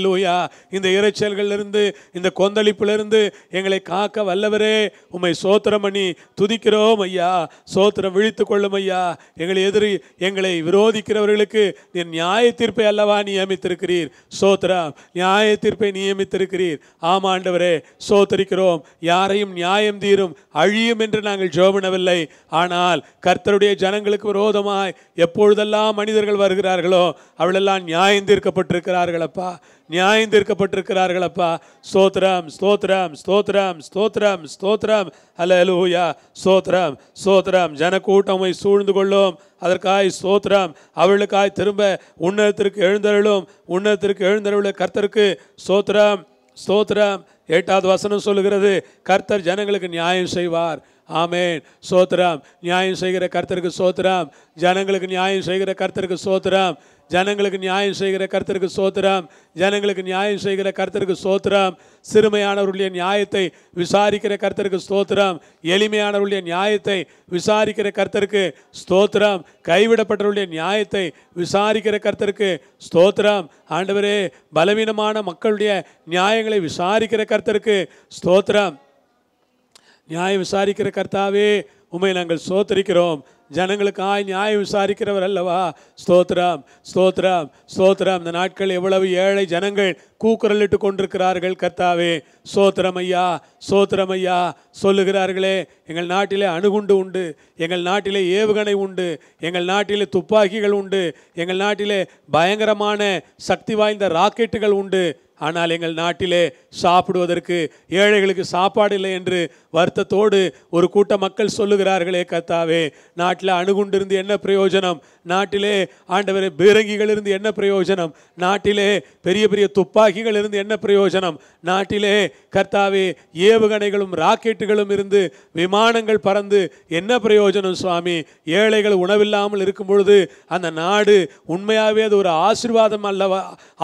லூயா இந்த இறைச்சல்களிலிருந்து இந்த கொந்தளிப்பிலிருந்து எங்களை காக்க வல்லவரே உம்மை சோத்திரம் பண்ணி துதிக்கிறோம் ஐயா சோத்திரம் விழித்து கொள்ளும் ஐயா எங்களை எதிரி எங்களை விரோதிக்கிறவர்களுக்கு நீர் நியாய தீர்ப்பை அல்லவா நியமித்திருக்கிறீர் சோத்திரம் நியாய தீர்ப்பை நியமித்திருக்கிறீர் ஆமாண்டவரே சோத்தரிக்கிறோம் யாரையும் நியாயம் தீரும் அழியும் என்று நாங்கள் ஜோபனவில்லை ஆனால் கர்த்தருடைய ஜனங்களுக்கு விரோதமாய் எப்பொழுதெல்லாம் மனிதர்கள் வருகிறார்களோ அவளெல்லாம் நியாயம் தீர்க்கப்பட்டிருக்கிறார்களப்பா நியாயம் தீர்க்கப்பட்டிருக்கிறார்கள் அப்பா ஸ்தோத்ரம் ஸ்தோத்ரம் ஸ்தோத்ரம் ஸ்தோத்ரம் ஸ்தோத்ரம் ஹல அலூயா ஸ்தோத்ரம் ஸ்தோத்ரம் ஜனக்கூட்டமை சூழ்ந்து கொள்ளும் அதற்காய் ஸ்தோத்ரம் அவளுக்காய் திரும்ப உன்னதத்திற்கு எழுந்தருளும் உன்னதத்திற்கு எழுந்தருள கர்த்தருக்கு ஸ்தோத்ரம் ஸ்தோத்ரம் எட்டாவது வசனம் சொல்லுகிறது கர்த்தர் ஜனங்களுக்கு நியாயம் செய்வார் ஆமேன் சோத்ராம் நியாயம் செய்கிற கர்த்தருக்கு சோத்ராம் ஜனங்களுக்கு நியாயம் செய்கிற கர்த்தருக்கு சோத்ராம் ஜனங்களுக்கு நியாயம் செய்கிற கர்த்தருக்கு சோத்திரம் ஜனங்களுக்கு நியாயம் செய்கிற கர்த்தருக்கு சோத்திரம் சிறுமையானவர்களுடைய நியாயத்தை விசாரிக்கிற கர்த்தருக்கு ஸ்தோத்திரம் எளிமையானவர்களுடைய நியாயத்தை விசாரிக்கிற கர்த்தருக்கு ஸ்தோத்திரம் கைவிடப்பட்டவருடைய நியாயத்தை விசாரிக்கிற கர்த்தருக்கு ஸ்தோத்திரம் ஆண்டவரே பலவீனமான மக்களுடைய நியாயங்களை விசாரிக்கிற கர்த்தருக்கு ஸ்தோத்திரம் நியாயம் விசாரிக்கிற கர்த்தாவே உண்மை நாங்கள் சோத்தரிக்கிறோம் ஜனங்களுக்காய் நியாயம் விசாரிக்கிறவர் அல்லவா ஸ்தோத்ரம் ஸ்தோத்ரம் ஸ்தோத்ரம் இந்த நாட்கள் எவ்வளவு ஏழை ஜனங்கள் கூக்குரலிட்டு கொண்டிருக்கிறார்கள் கத்தாவே சோத்திரம் ஐயா சோத்திரம் ஐயா சொல்லுகிறார்களே எங்கள் நாட்டிலே அணுகுண்டு உண்டு எங்கள் நாட்டிலே ஏவுகணை உண்டு எங்கள் நாட்டிலே துப்பாக்கிகள் உண்டு எங்கள் நாட்டிலே பயங்கரமான சக்தி வாய்ந்த ராக்கெட்டுகள் உண்டு ஆனால் எங்கள் நாட்டிலே சாப்பிடுவதற்கு ஏழைகளுக்கு சாப்பாடு இல்லை என்று வருத்தத்தோடு ஒரு கூட்ட மக்கள் சொல்லுகிறார்களே கத்தாவே நாட்டில் அணுகுண்டிருந்து என்ன பிரயோஜனம் நாட்டிலே ஆண்டவர் பீரங்கிகள் இருந்து என்ன பிரயோஜனம் நாட்டிலே பெரிய பெரிய துப்பாக்கிகள் இருந்து என்ன பிரயோஜனம் நாட்டிலே கர்த்தாவே ஏவுகணைகளும் ராக்கெட்டுகளும் இருந்து விமானங்கள் பறந்து என்ன பிரயோஜனம் சுவாமி ஏழைகள் உணவில்லாமல் இருக்கும் பொழுது அந்த நாடு உண்மையாகவே அது ஒரு ஆசிர்வாதம் அல்லவா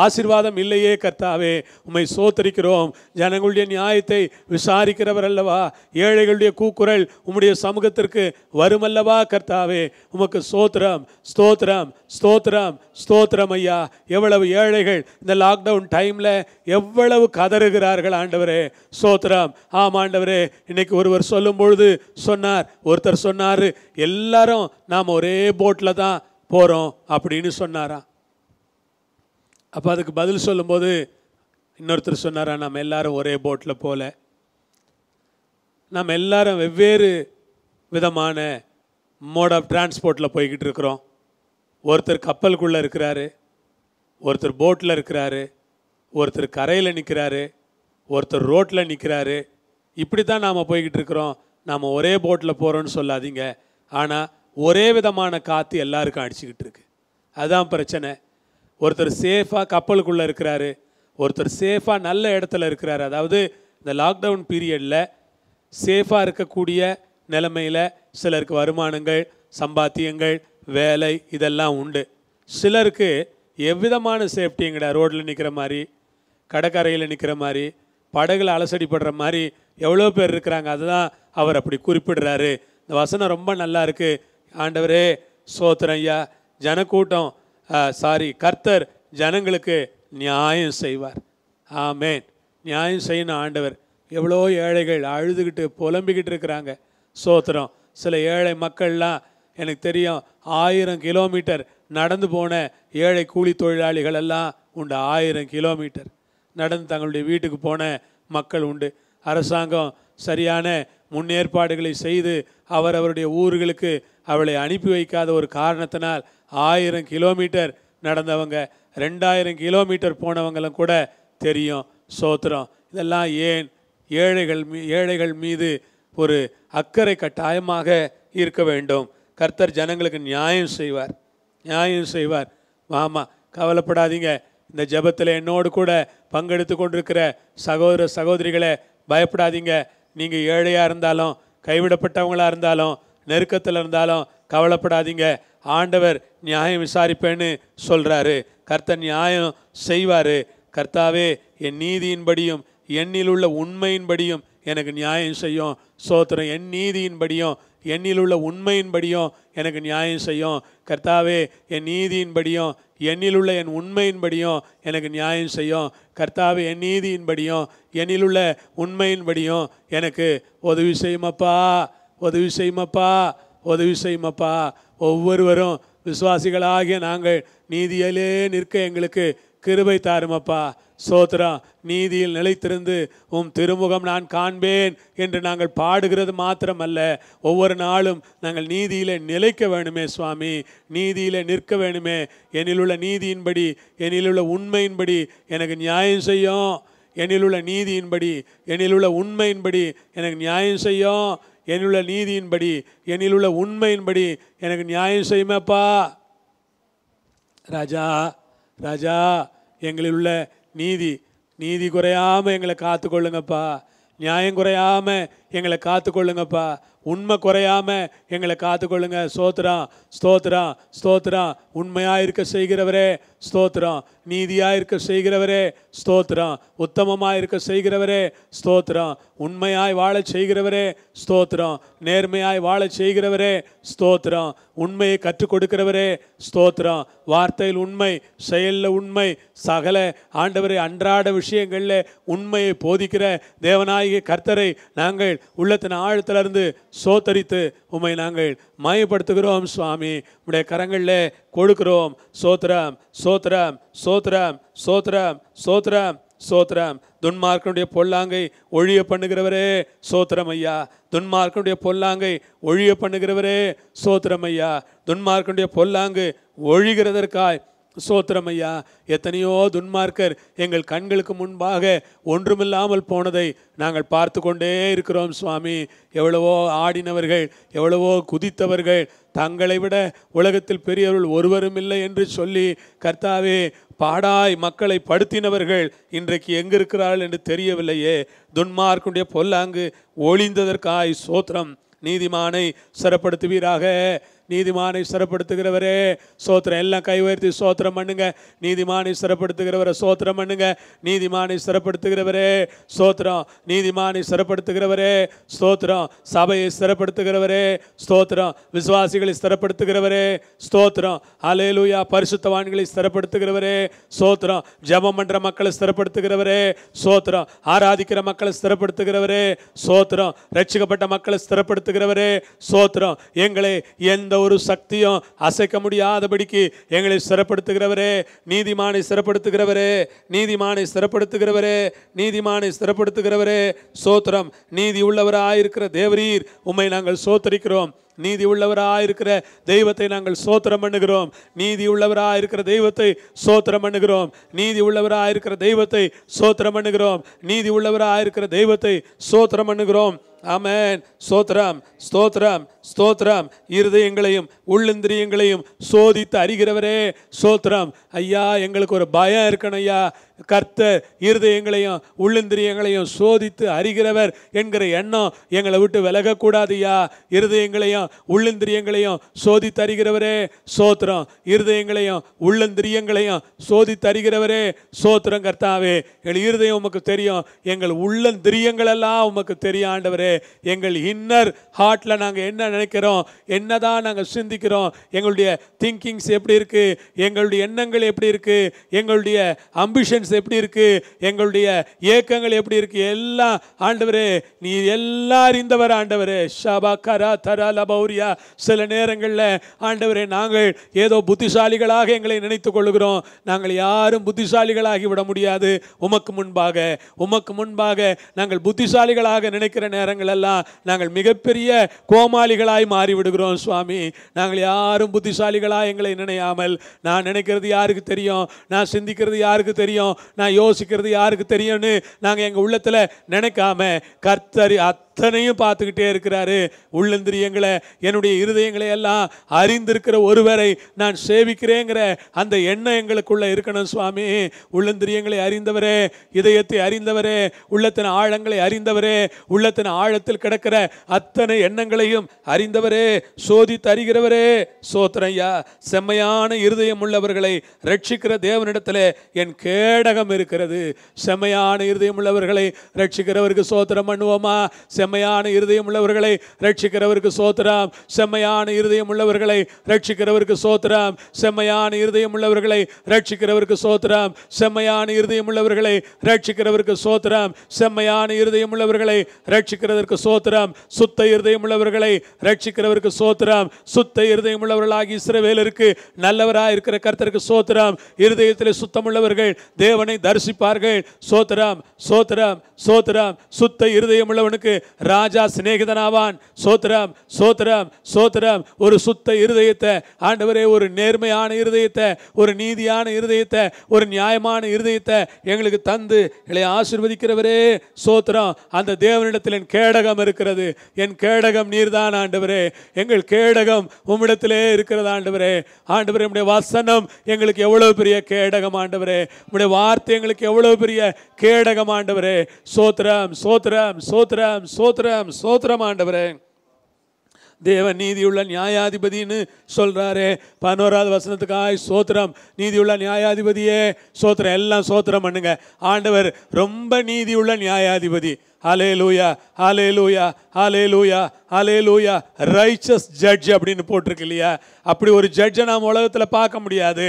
ஆசிர்வாதம் இல்லையே கர்த்தாவே உண்மை சோத்தரிக்கிறோம் பார்க்கிறோம் ஜனங்களுடைய நியாயத்தை விசாரிக்கிறவர் அல்லவா ஏழைகளுடைய கூக்குரல் உம்முடைய சமூகத்திற்கு வரும் அல்லவா கர்த்தாவே உமக்கு ஸ்தோத்திரம் ஸ்தோத்திரம் ஸ்தோத்திரம் ஸ்தோத்திரம் ஐயா எவ்வளவு ஏழைகள் இந்த லாக்டவுன் டைமில் எவ்வளவு கதறுகிறார்கள் ஆண்டவரே ஸ்தோத்திரம் ஆம் ஆண்டவரே இன்னைக்கு ஒருவர் சொல்லும் பொழுது சொன்னார் ஒருத்தர் சொன்னார் எல்லாரும் நாம் ஒரே போட்டில் தான் போகிறோம் அப்படின்னு சொன்னாராம் அப்போ அதுக்கு பதில் சொல்லும்போது இன்னொருத்தர் சொன்னாரா நம்ம எல்லாரும் ஒரே போட்டில் போல நம்ம எல்லாரும் வெவ்வேறு விதமான மோட் ஆஃப் டிரான்ஸ்போர்ட்டில் போய்கிட்டு இருக்கிறோம் ஒருத்தர் கப்பலுக்குள்ளே இருக்கிறாரு ஒருத்தர் போட்டில் இருக்கிறாரு ஒருத்தர் கரையில் நிற்கிறாரு ஒருத்தர் ரோட்டில் நிற்கிறாரு இப்படி தான் நாம் போய்கிட்டு இருக்கிறோம் நாம் ஒரே போட்டில் போகிறோன்னு சொல்லாதீங்க ஆனால் ஒரே விதமான காற்று எல்லாருக்கும் அடிச்சுக்கிட்டு இருக்கு அதுதான் பிரச்சனை ஒருத்தர் சேஃபாக கப்பலுக்குள்ளே இருக்கிறாரு ஒருத்தர் சேஃபாக நல்ல இடத்துல இருக்கிறார் அதாவது இந்த லாக்டவுன் பீரியடில் சேஃபாக இருக்கக்கூடிய நிலைமையில் சிலருக்கு வருமானங்கள் சம்பாத்தியங்கள் வேலை இதெல்லாம் உண்டு சிலருக்கு எவ்விதமான சேஃப்டிங்கடா ரோட்டில் நிற்கிற மாதிரி கடற்கரையில் நிற்கிற மாதிரி படகுல அலசடிப்படுற மாதிரி எவ்வளோ பேர் இருக்கிறாங்க அதுதான் அவர் அப்படி குறிப்பிடுறாரு இந்த வசனம் ரொம்ப நல்லா இருக்குது ஆண்டவரே சோத்திரம் ஐயா ஜனக்கூட்டம் சாரி கர்த்தர் ஜனங்களுக்கு நியாயம் செய்வார் ஆமேன் நியாயம் செய்யணும் ஆண்டவர் எவ்வளோ ஏழைகள் அழுதுகிட்டு புலம்பிக்கிட்டு இருக்கிறாங்க சோத்திரம் சில ஏழை மக்கள்லாம் எனக்கு தெரியும் ஆயிரம் கிலோமீட்டர் நடந்து போன ஏழை கூலி தொழிலாளிகள் எல்லாம் உண்டு ஆயிரம் கிலோமீட்டர் நடந்து தங்களுடைய வீட்டுக்கு போன மக்கள் உண்டு அரசாங்கம் சரியான முன்னேற்பாடுகளை செய்து அவர் அவருடைய ஊர்களுக்கு அவளை அனுப்பி வைக்காத ஒரு காரணத்தினால் ஆயிரம் கிலோமீட்டர் நடந்தவங்க ரெண்டாயிரம் கிலோமீட்டர் போனவங்களும் கூட தெரியும் சோத்திரம் இதெல்லாம் ஏன் ஏழைகள் மீ ஏழைகள் மீது ஒரு அக்கறை கட்டாயமாக இருக்க வேண்டும் கர்த்தர் ஜனங்களுக்கு நியாயம் செய்வார் நியாயம் செய்வார் ஆமாம் கவலைப்படாதீங்க இந்த ஜபத்தில் என்னோடு கூட பங்கெடுத்து கொண்டிருக்கிற சகோதர சகோதரிகளை பயப்படாதீங்க நீங்கள் ஏழையாக இருந்தாலும் கைவிடப்பட்டவங்களாக இருந்தாலும் நெருக்கத்தில் இருந்தாலும் கவலைப்படாதீங்க ஆண்டவர் நியாயம் விசாரிப்பேன்னு சொல்கிறாரு கர்த்தர் நியாயம் செய்வார் கர்த்தாவே என் நீதியின்படியும் எண்ணில் உள்ள உண்மையின்படியும் எனக்கு நியாயம் செய்யும் சோத்திரம் என் நீதியின்படியும் எண்ணில் உள்ள உண்மையின்படியும் எனக்கு நியாயம் செய்யும் கர்த்தாவே என் நீதியின்படியும் எண்ணில் உள்ள என் உண்மையின்படியும் எனக்கு நியாயம் செய்யும் கர்த்தாவே என் நீதியின்படியும் எண்ணில் உள்ள உண்மையின்படியும் எனக்கு உதவி செய்யுமப்பா உதவி செய்யுமப்பா உதவி செய்யுமப்பா ஒவ்வொருவரும் விசுவாசிகளாகிய நாங்கள் நீதியிலே நிற்க எங்களுக்கு கிருபை தாருமப்பா சோத்ரா நீதியில் நிலைத்திருந்து உம் திருமுகம் நான் காண்பேன் என்று நாங்கள் பாடுகிறது மாத்திரமல்ல ஒவ்வொரு நாளும் நாங்கள் நீதியிலே நிலைக்க வேணுமே சுவாமி நீதியிலே நிற்க வேணுமே என்னிலுள்ள நீதியின்படி என்னிலுள்ள உண்மையின்படி எனக்கு நியாயம் செய்யும் என்னிலுள்ள நீதியின்படி என்னிலுள்ள உண்மையின்படி எனக்கு நியாயம் செய்யும் என்னுள்ள நீதியின்படி என்னிலுள்ள உண்மையின்படி எனக்கு நியாயம் செய்யுமாப்பா ராஜா ராஜா எங்களில் உள்ள நீதி நீதி குறையாமல் எங்களை காத்து கொள்ளுங்கப்பா நியாயம் குறையாமல் எங்களை காத்து கொள்ளுங்கப்பா உண்மை குறையாமல் எங்களை காத்து கொள்ளுங்க ஸ்தோத்திரம் ஸ்தோத்திரம் ஸ்தோத்திரம் உண்மையாக இருக்க செய்கிறவரே ஸ்தோத்திரம் நீதியாக இருக்க செய்கிறவரே ஸ்தோத்திரம் உத்தமமாக இருக்க செய்கிறவரே ஸ்தோத்திரம் உண்மையாய் வாழ செய்கிறவரே ஸ்தோத்திரம் நேர்மையாய் வாழ செய்கிறவரே ஸ்தோத்திரம் உண்மையை கற்றுக் கொடுக்கிறவரே ஸ்தோத்திரம் வார்த்தையில் உண்மை செயலில் உண்மை சகல ஆண்டவரை அன்றாட விஷயங்களில் உண்மையை போதிக்கிற தேவநாயகி கர்த்தரை நாங்கள் உள்ளத்தின் ஆழத்திலிருந்து சோத்தரித்து உண்மை நாங்கள் மயப்படுத்துகிறோம் சுவாமி உடைய கரங்களில் கொடுக்கிறோம் சோத்ரம் சோத்ரம் சோத்ரம் சோத்ரம் சோத்ரம் சோத்ரம் துன்மார்க்கனுடைய பொல்லாங்கை ஒழிய பண்ணுகிறவரே சோத்திரம் ஐயா துன்மார்க்கனுடைய பொல்லாங்கை ஒழிய பண்ணுகிறவரே சோத்திரம் ஐயா துன்மார்க்கனுடைய பொல்லாங்கு ஒழிகிறதற்காய் சோத்திரம் ஐயா எத்தனையோ துன்மார்க்கர் எங்கள் கண்களுக்கு முன்பாக ஒன்றுமில்லாமல் போனதை நாங்கள் பார்த்து கொண்டே இருக்கிறோம் சுவாமி எவ்வளவோ ஆடினவர்கள் எவ்வளவோ குதித்தவர்கள் தங்களை விட உலகத்தில் பெரியவர்கள் ஒருவரும் இல்லை என்று சொல்லி கர்த்தாவே பாடாய் மக்களை படுத்தினவர்கள் இன்றைக்கு எங்கிருக்கிறார்கள் என்று தெரியவில்லையே துன்மார்க்குடைய பொல்லாங்கு ஒளிந்ததற்காய் சோத்திரம் நீதிமானை சிறப்படுத்துவீராக நீதிமானை சிறப்படுத்துகிறவரே சோத்திரம் எல்லாம் கை உயர்த்தி சோத்திரம் பண்ணுங்க நீதிமானை சிறப்படுத்துகிறவரை சோத்திரம் பண்ணுங்க நீதிமானை சிறப்படுத்துகிறவரே சோத்திரம் நீதிமானை சிறப்படுத்துகிறவரே ஸ்தோத்திரம் சபையை சிறப்படுத்துகிறவரே ஸ்தோத்திரம் விசுவாசிகளை சிறப்படுத்துகிறவரே ஸ்தோத்திரம் அலையலூயா பரிசுத்தவான்களை ஸ்திரப்படுத்துகிறவரே சோத்திரம் ஜபம் பண்ணுற மக்களை ஸ்திரப்படுத்துகிறவரே சோத்திரம் ஆராதிக்கிற மக்களை ஸ்திரப்படுத்துகிறவரே சோத்திரம் ரட்சிக்கப்பட்ட மக்களை ஸ்திரப்படுத்துகிறவரே சோத்திரம் எங்களை எந்த ஒரு சக்தியும் அசைக்க முடியாதபடிக்கு எங்களை சிறப்படுத்துகிறவரே நீதிமானை சிறப்படுத்துகிறவரே நீதிமானை சிறப்படுத்துகிறவரே நீதிமானை சிறப்படுத்துகிறவரே சோத்திரம் நீதி உள்ளவராயிருக்கிற தேவரீர் உம்மை நாங்கள் சோத்தரிக்கிறோம் நீதி உள்ளவராக இருக்கிற தெய்வத்தை நாங்கள் சோத்திரம் பண்ணுகிறோம் நீதி உள்ளவராக இருக்கிற தெய்வத்தை சோத்திரம் பண்ணுகிறோம் நீதி உள்ளவராக இருக்கிற தெய்வத்தை சோத்திரம் பண்ணுகிறோம் நீதி உள்ளவராக இருக்கிற தெய்வத்தை சோத்திரம் பண்ணுகிறோம் ஆமேன் சோத்திரம் ஸ்தோத்திரம் ஸ்தோத்ரம் இருதயங்களையும் உள்ளந்திரியங்களையும் சோதித்து அறிகிறவரே ஸ்தோத்ரம் ஐயா எங்களுக்கு ஒரு பயம் இருக்கணும் ஐயா கர்த்த இருதயங்களையும் உள்ளந்திரியங்களையும் சோதித்து அறிகிறவர் என்கிற எண்ணம் எங்களை விட்டு ஐயா இருதயங்களையும் உள்ளந்திரியங்களையும் சோதித்து அறிகிறவரே சோத்திரம் இருதயங்களையும் உள்ளந்திரியங்களையும் சோதித்து அறிகிறவரே சோத்திரம் கர்த்தாவே எங்கள் இருதயம் உமக்கு தெரியும் எங்கள் உள்ளந்திரியங்களெல்லாம் உமக்கு தெரியாண்டவரே எங்கள் இன்னர் ஹார்ட்டில் நாங்கள் என்ன நினைக்கிறோம் என்ன தான் நாங்கள் சிந்திக்கிறோம் எங்களுடைய திங்கிங்ஸ் எப்படி இருக்குது எங்களுடைய எண்ணங்கள் எப்படி இருக்குது எங்களுடைய அம்பிஷன்ஸ் எப்படி இருக்குது எங்களுடைய ஏக்கங்கள் எப்படி இருக்குது எல்லாம் ஆண்டவரே நீ எல்லாம் அறிந்தவர் ஆண்டவரே ஷபா கரா தரா லபௌரியா சில நேரங்களில் ஆண்டவரே நாங்கள் ஏதோ புத்திசாலிகளாக எங்களை நினைத்து கொள்ளுகிறோம் நாங்கள் யாரும் புத்திசாலிகளாகி விட முடியாது உமக்கு முன்பாக உமக்கு முன்பாக நாங்கள் புத்திசாலிகளாக நினைக்கிற நேரங்களெல்லாம் நாங்கள் மிகப்பெரிய கோமாளிகள் புத்திசாலிகளாய் மாறிவிடுகிறோம் சுவாமி நாங்கள் யாரும் புத்திசாலிகளாக எங்களை நினையாமல் நான் நினைக்கிறது யாருக்கு தெரியும் நான் சிந்திக்கிறது யாருக்கு தெரியும் நான் யோசிக்கிறது யாருக்கு தெரியும்னு நாங்கள் எங்கள் உள்ளத்தில் நினைக்காம கர்த்தரி அத் அத்தனையும் பார்த்துக்கிட்டே இருக்கிறாரு உள்ளந்திரியங்களை என்னுடைய இருதயங்களை எல்லாம் அறிந்திருக்கிற ஒருவரை நான் சேவிக்கிறேங்கிற அந்த எண்ணம் எங்களுக்குள்ள இருக்கணும் சுவாமி உள்ளந்திரியங்களை அறிந்தவரே இதயத்தை அறிந்தவரே உள்ளத்தின் ஆழங்களை அறிந்தவரே உள்ளத்தின் ஆழத்தில் கிடக்கிற அத்தனை எண்ணங்களையும் அறிந்தவரே சோதி தருகிறவரே சோத்திரையா செம்மையான இருதயம் உள்ளவர்களை ரட்சிக்கிற தேவனிடத்தில் என் கேடகம் இருக்கிறது செம்மையான இருதயம் உள்ளவர்களை ரட்சிக்கிறவருக்கு சோத்திரம் பண்ணுவோமா செம்மையான இருதயம் உள்ளவர்களை ரட்சிக்கிறவருக்கு சோத்திரம் செம்மையான இருதயம் உள்ளவர்களை ரட்சிக்கிறவருக்கு சோத்திரம் செம்மையான இருதயம் உள்ளவர்களை ரட்சிக்கிறவருக்கு சோத்திரம் செம்மையான இருதயம் உள்ளவர்களை ரட்சிக்கிறவருக்கு சோத்திரம் செம்மையான இருதயம் உள்ளவர்களை ரட்சிக்கிறதற்கு சோத்திரம் சுத்த இருதயம் உள்ளவர்களை ரட்சிக்கிறவருக்கு சோத்திரம் சுத்த இருதயம் உள்ளவர்களாகி இஸ்ரவேலருக்கு நல்லவராக இருக்கிற கர்த்தருக்கு சோத்திரம் இருதயத்தில் சுத்தமுள்ளவர்கள் தேவனை தரிசிப்பார்கள் சோத்திரம் சோத்திரம் சோத்திரம் சுத்த இருதயம் உள்ளவனுக்கு ராஜா சிநேகிதனாவான் சோத்திரம் சோத்திரம் சோத்திரம் ஒரு சுத்த இருதயத்தை ஆண்டவரே ஒரு நேர்மையான இருதயத்தை ஒரு நீதியான இருதயத்தை ஒரு நியாயமான இருதயத்தை எங்களுக்கு தந்து எங்களை ஆசிர்வதிக்கிறவரே சோத்திரம் அந்த தேவனிடத்தில் என் கேடகம் இருக்கிறது என் கேடகம் நீர்தான் ஆண்டவரே எங்கள் கேடகம் உம்மிடத்திலே இருக்கிறது ஆண்டவரே ஆண்டவரே உடைய வசனம் எங்களுக்கு எவ்வளவு பெரிய கேடகம் ஆண்டவரே உடைய வார்த்தை எங்களுக்கு எவ்வளவு பெரிய கேடகம் ஆண்டவரே சோத்திரம் சோத்திரம் சோத்திரம் சோத்திரம் சோத்திரம் ஆண்டவரே தேவன் நீதியுள்ள நியாயாதிபதின்னு சொல்கிறாரு பதினோராவது வசனத்துக்காய் சோத்திரம் நீதியுள்ள நியாயாதிபதியே சோத்திரம் எல்லாம் சோத்திரம் பண்ணுங்க ஆண்டவர் ரொம்ப நீதியுள்ள நியாயாதிபதி ஹலே லூயா ஹலே லூயா ஹலே லூயா ஹலே லூயா ரைச்சஸ் ஜட்ஜ் அப்படின்னு போட்டிருக்கு இல்லையா அப்படி ஒரு ஜட்ஜை நாம் உலகத்தில் பார்க்க முடியாது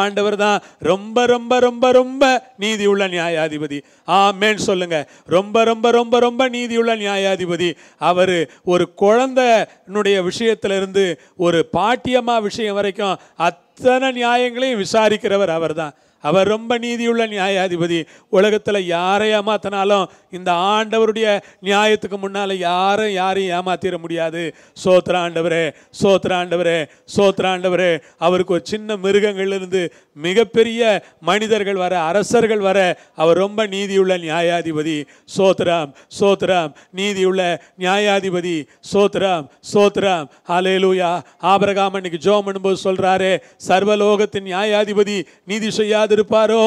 ஆண்டவர் தான் ரொம்ப ரொம்ப ரொம்ப ரொம்ப நீதி உள்ள நியாயாதிபதி ஆமேன்னு சொல்லுங்க ரொம்ப ரொம்ப ரொம்ப ரொம்ப நீதி உள்ள நியாயாதிபதி அவர் ஒரு குழந்தனுடைய விஷயத்திலிருந்து ஒரு பாட்டியம்மா விஷயம் வரைக்கும் அத்தனை நியாயங்களையும் விசாரிக்கிறவர் அவர் தான் அவர் ரொம்ப நீதியுள்ள நியாயாதிபதி உலகத்தில் யாரை ஏமாத்தினாலும் இந்த ஆண்டவருடைய நியாயத்துக்கு முன்னால் யாரும் யாரையும் ஏமாத்திட முடியாது சோத்ரா ஆண்டவரே சோத்ராண்டவரே ஆண்டவரே ஆண்டவரே அவருக்கு ஒரு சின்ன மிருகங்கள்லேருந்து மிகப்பெரிய மனிதர்கள் வர அரசர்கள் வர அவர் ரொம்ப நீதியுள்ள நியாயாதிபதி சோத்ராம் சோத்ராம் நீதியுள்ள நியாயாதிபதி சோத்ராம் சோத்ராம் ஹலேலூயா ஆபரகாம் அன்னைக்கு ஜோம் பண்ணும்போது சொல்கிறாரு சர்வலோகத்தின் நியாயாதிபதி நீதி செய்யாதிருப்பாரோ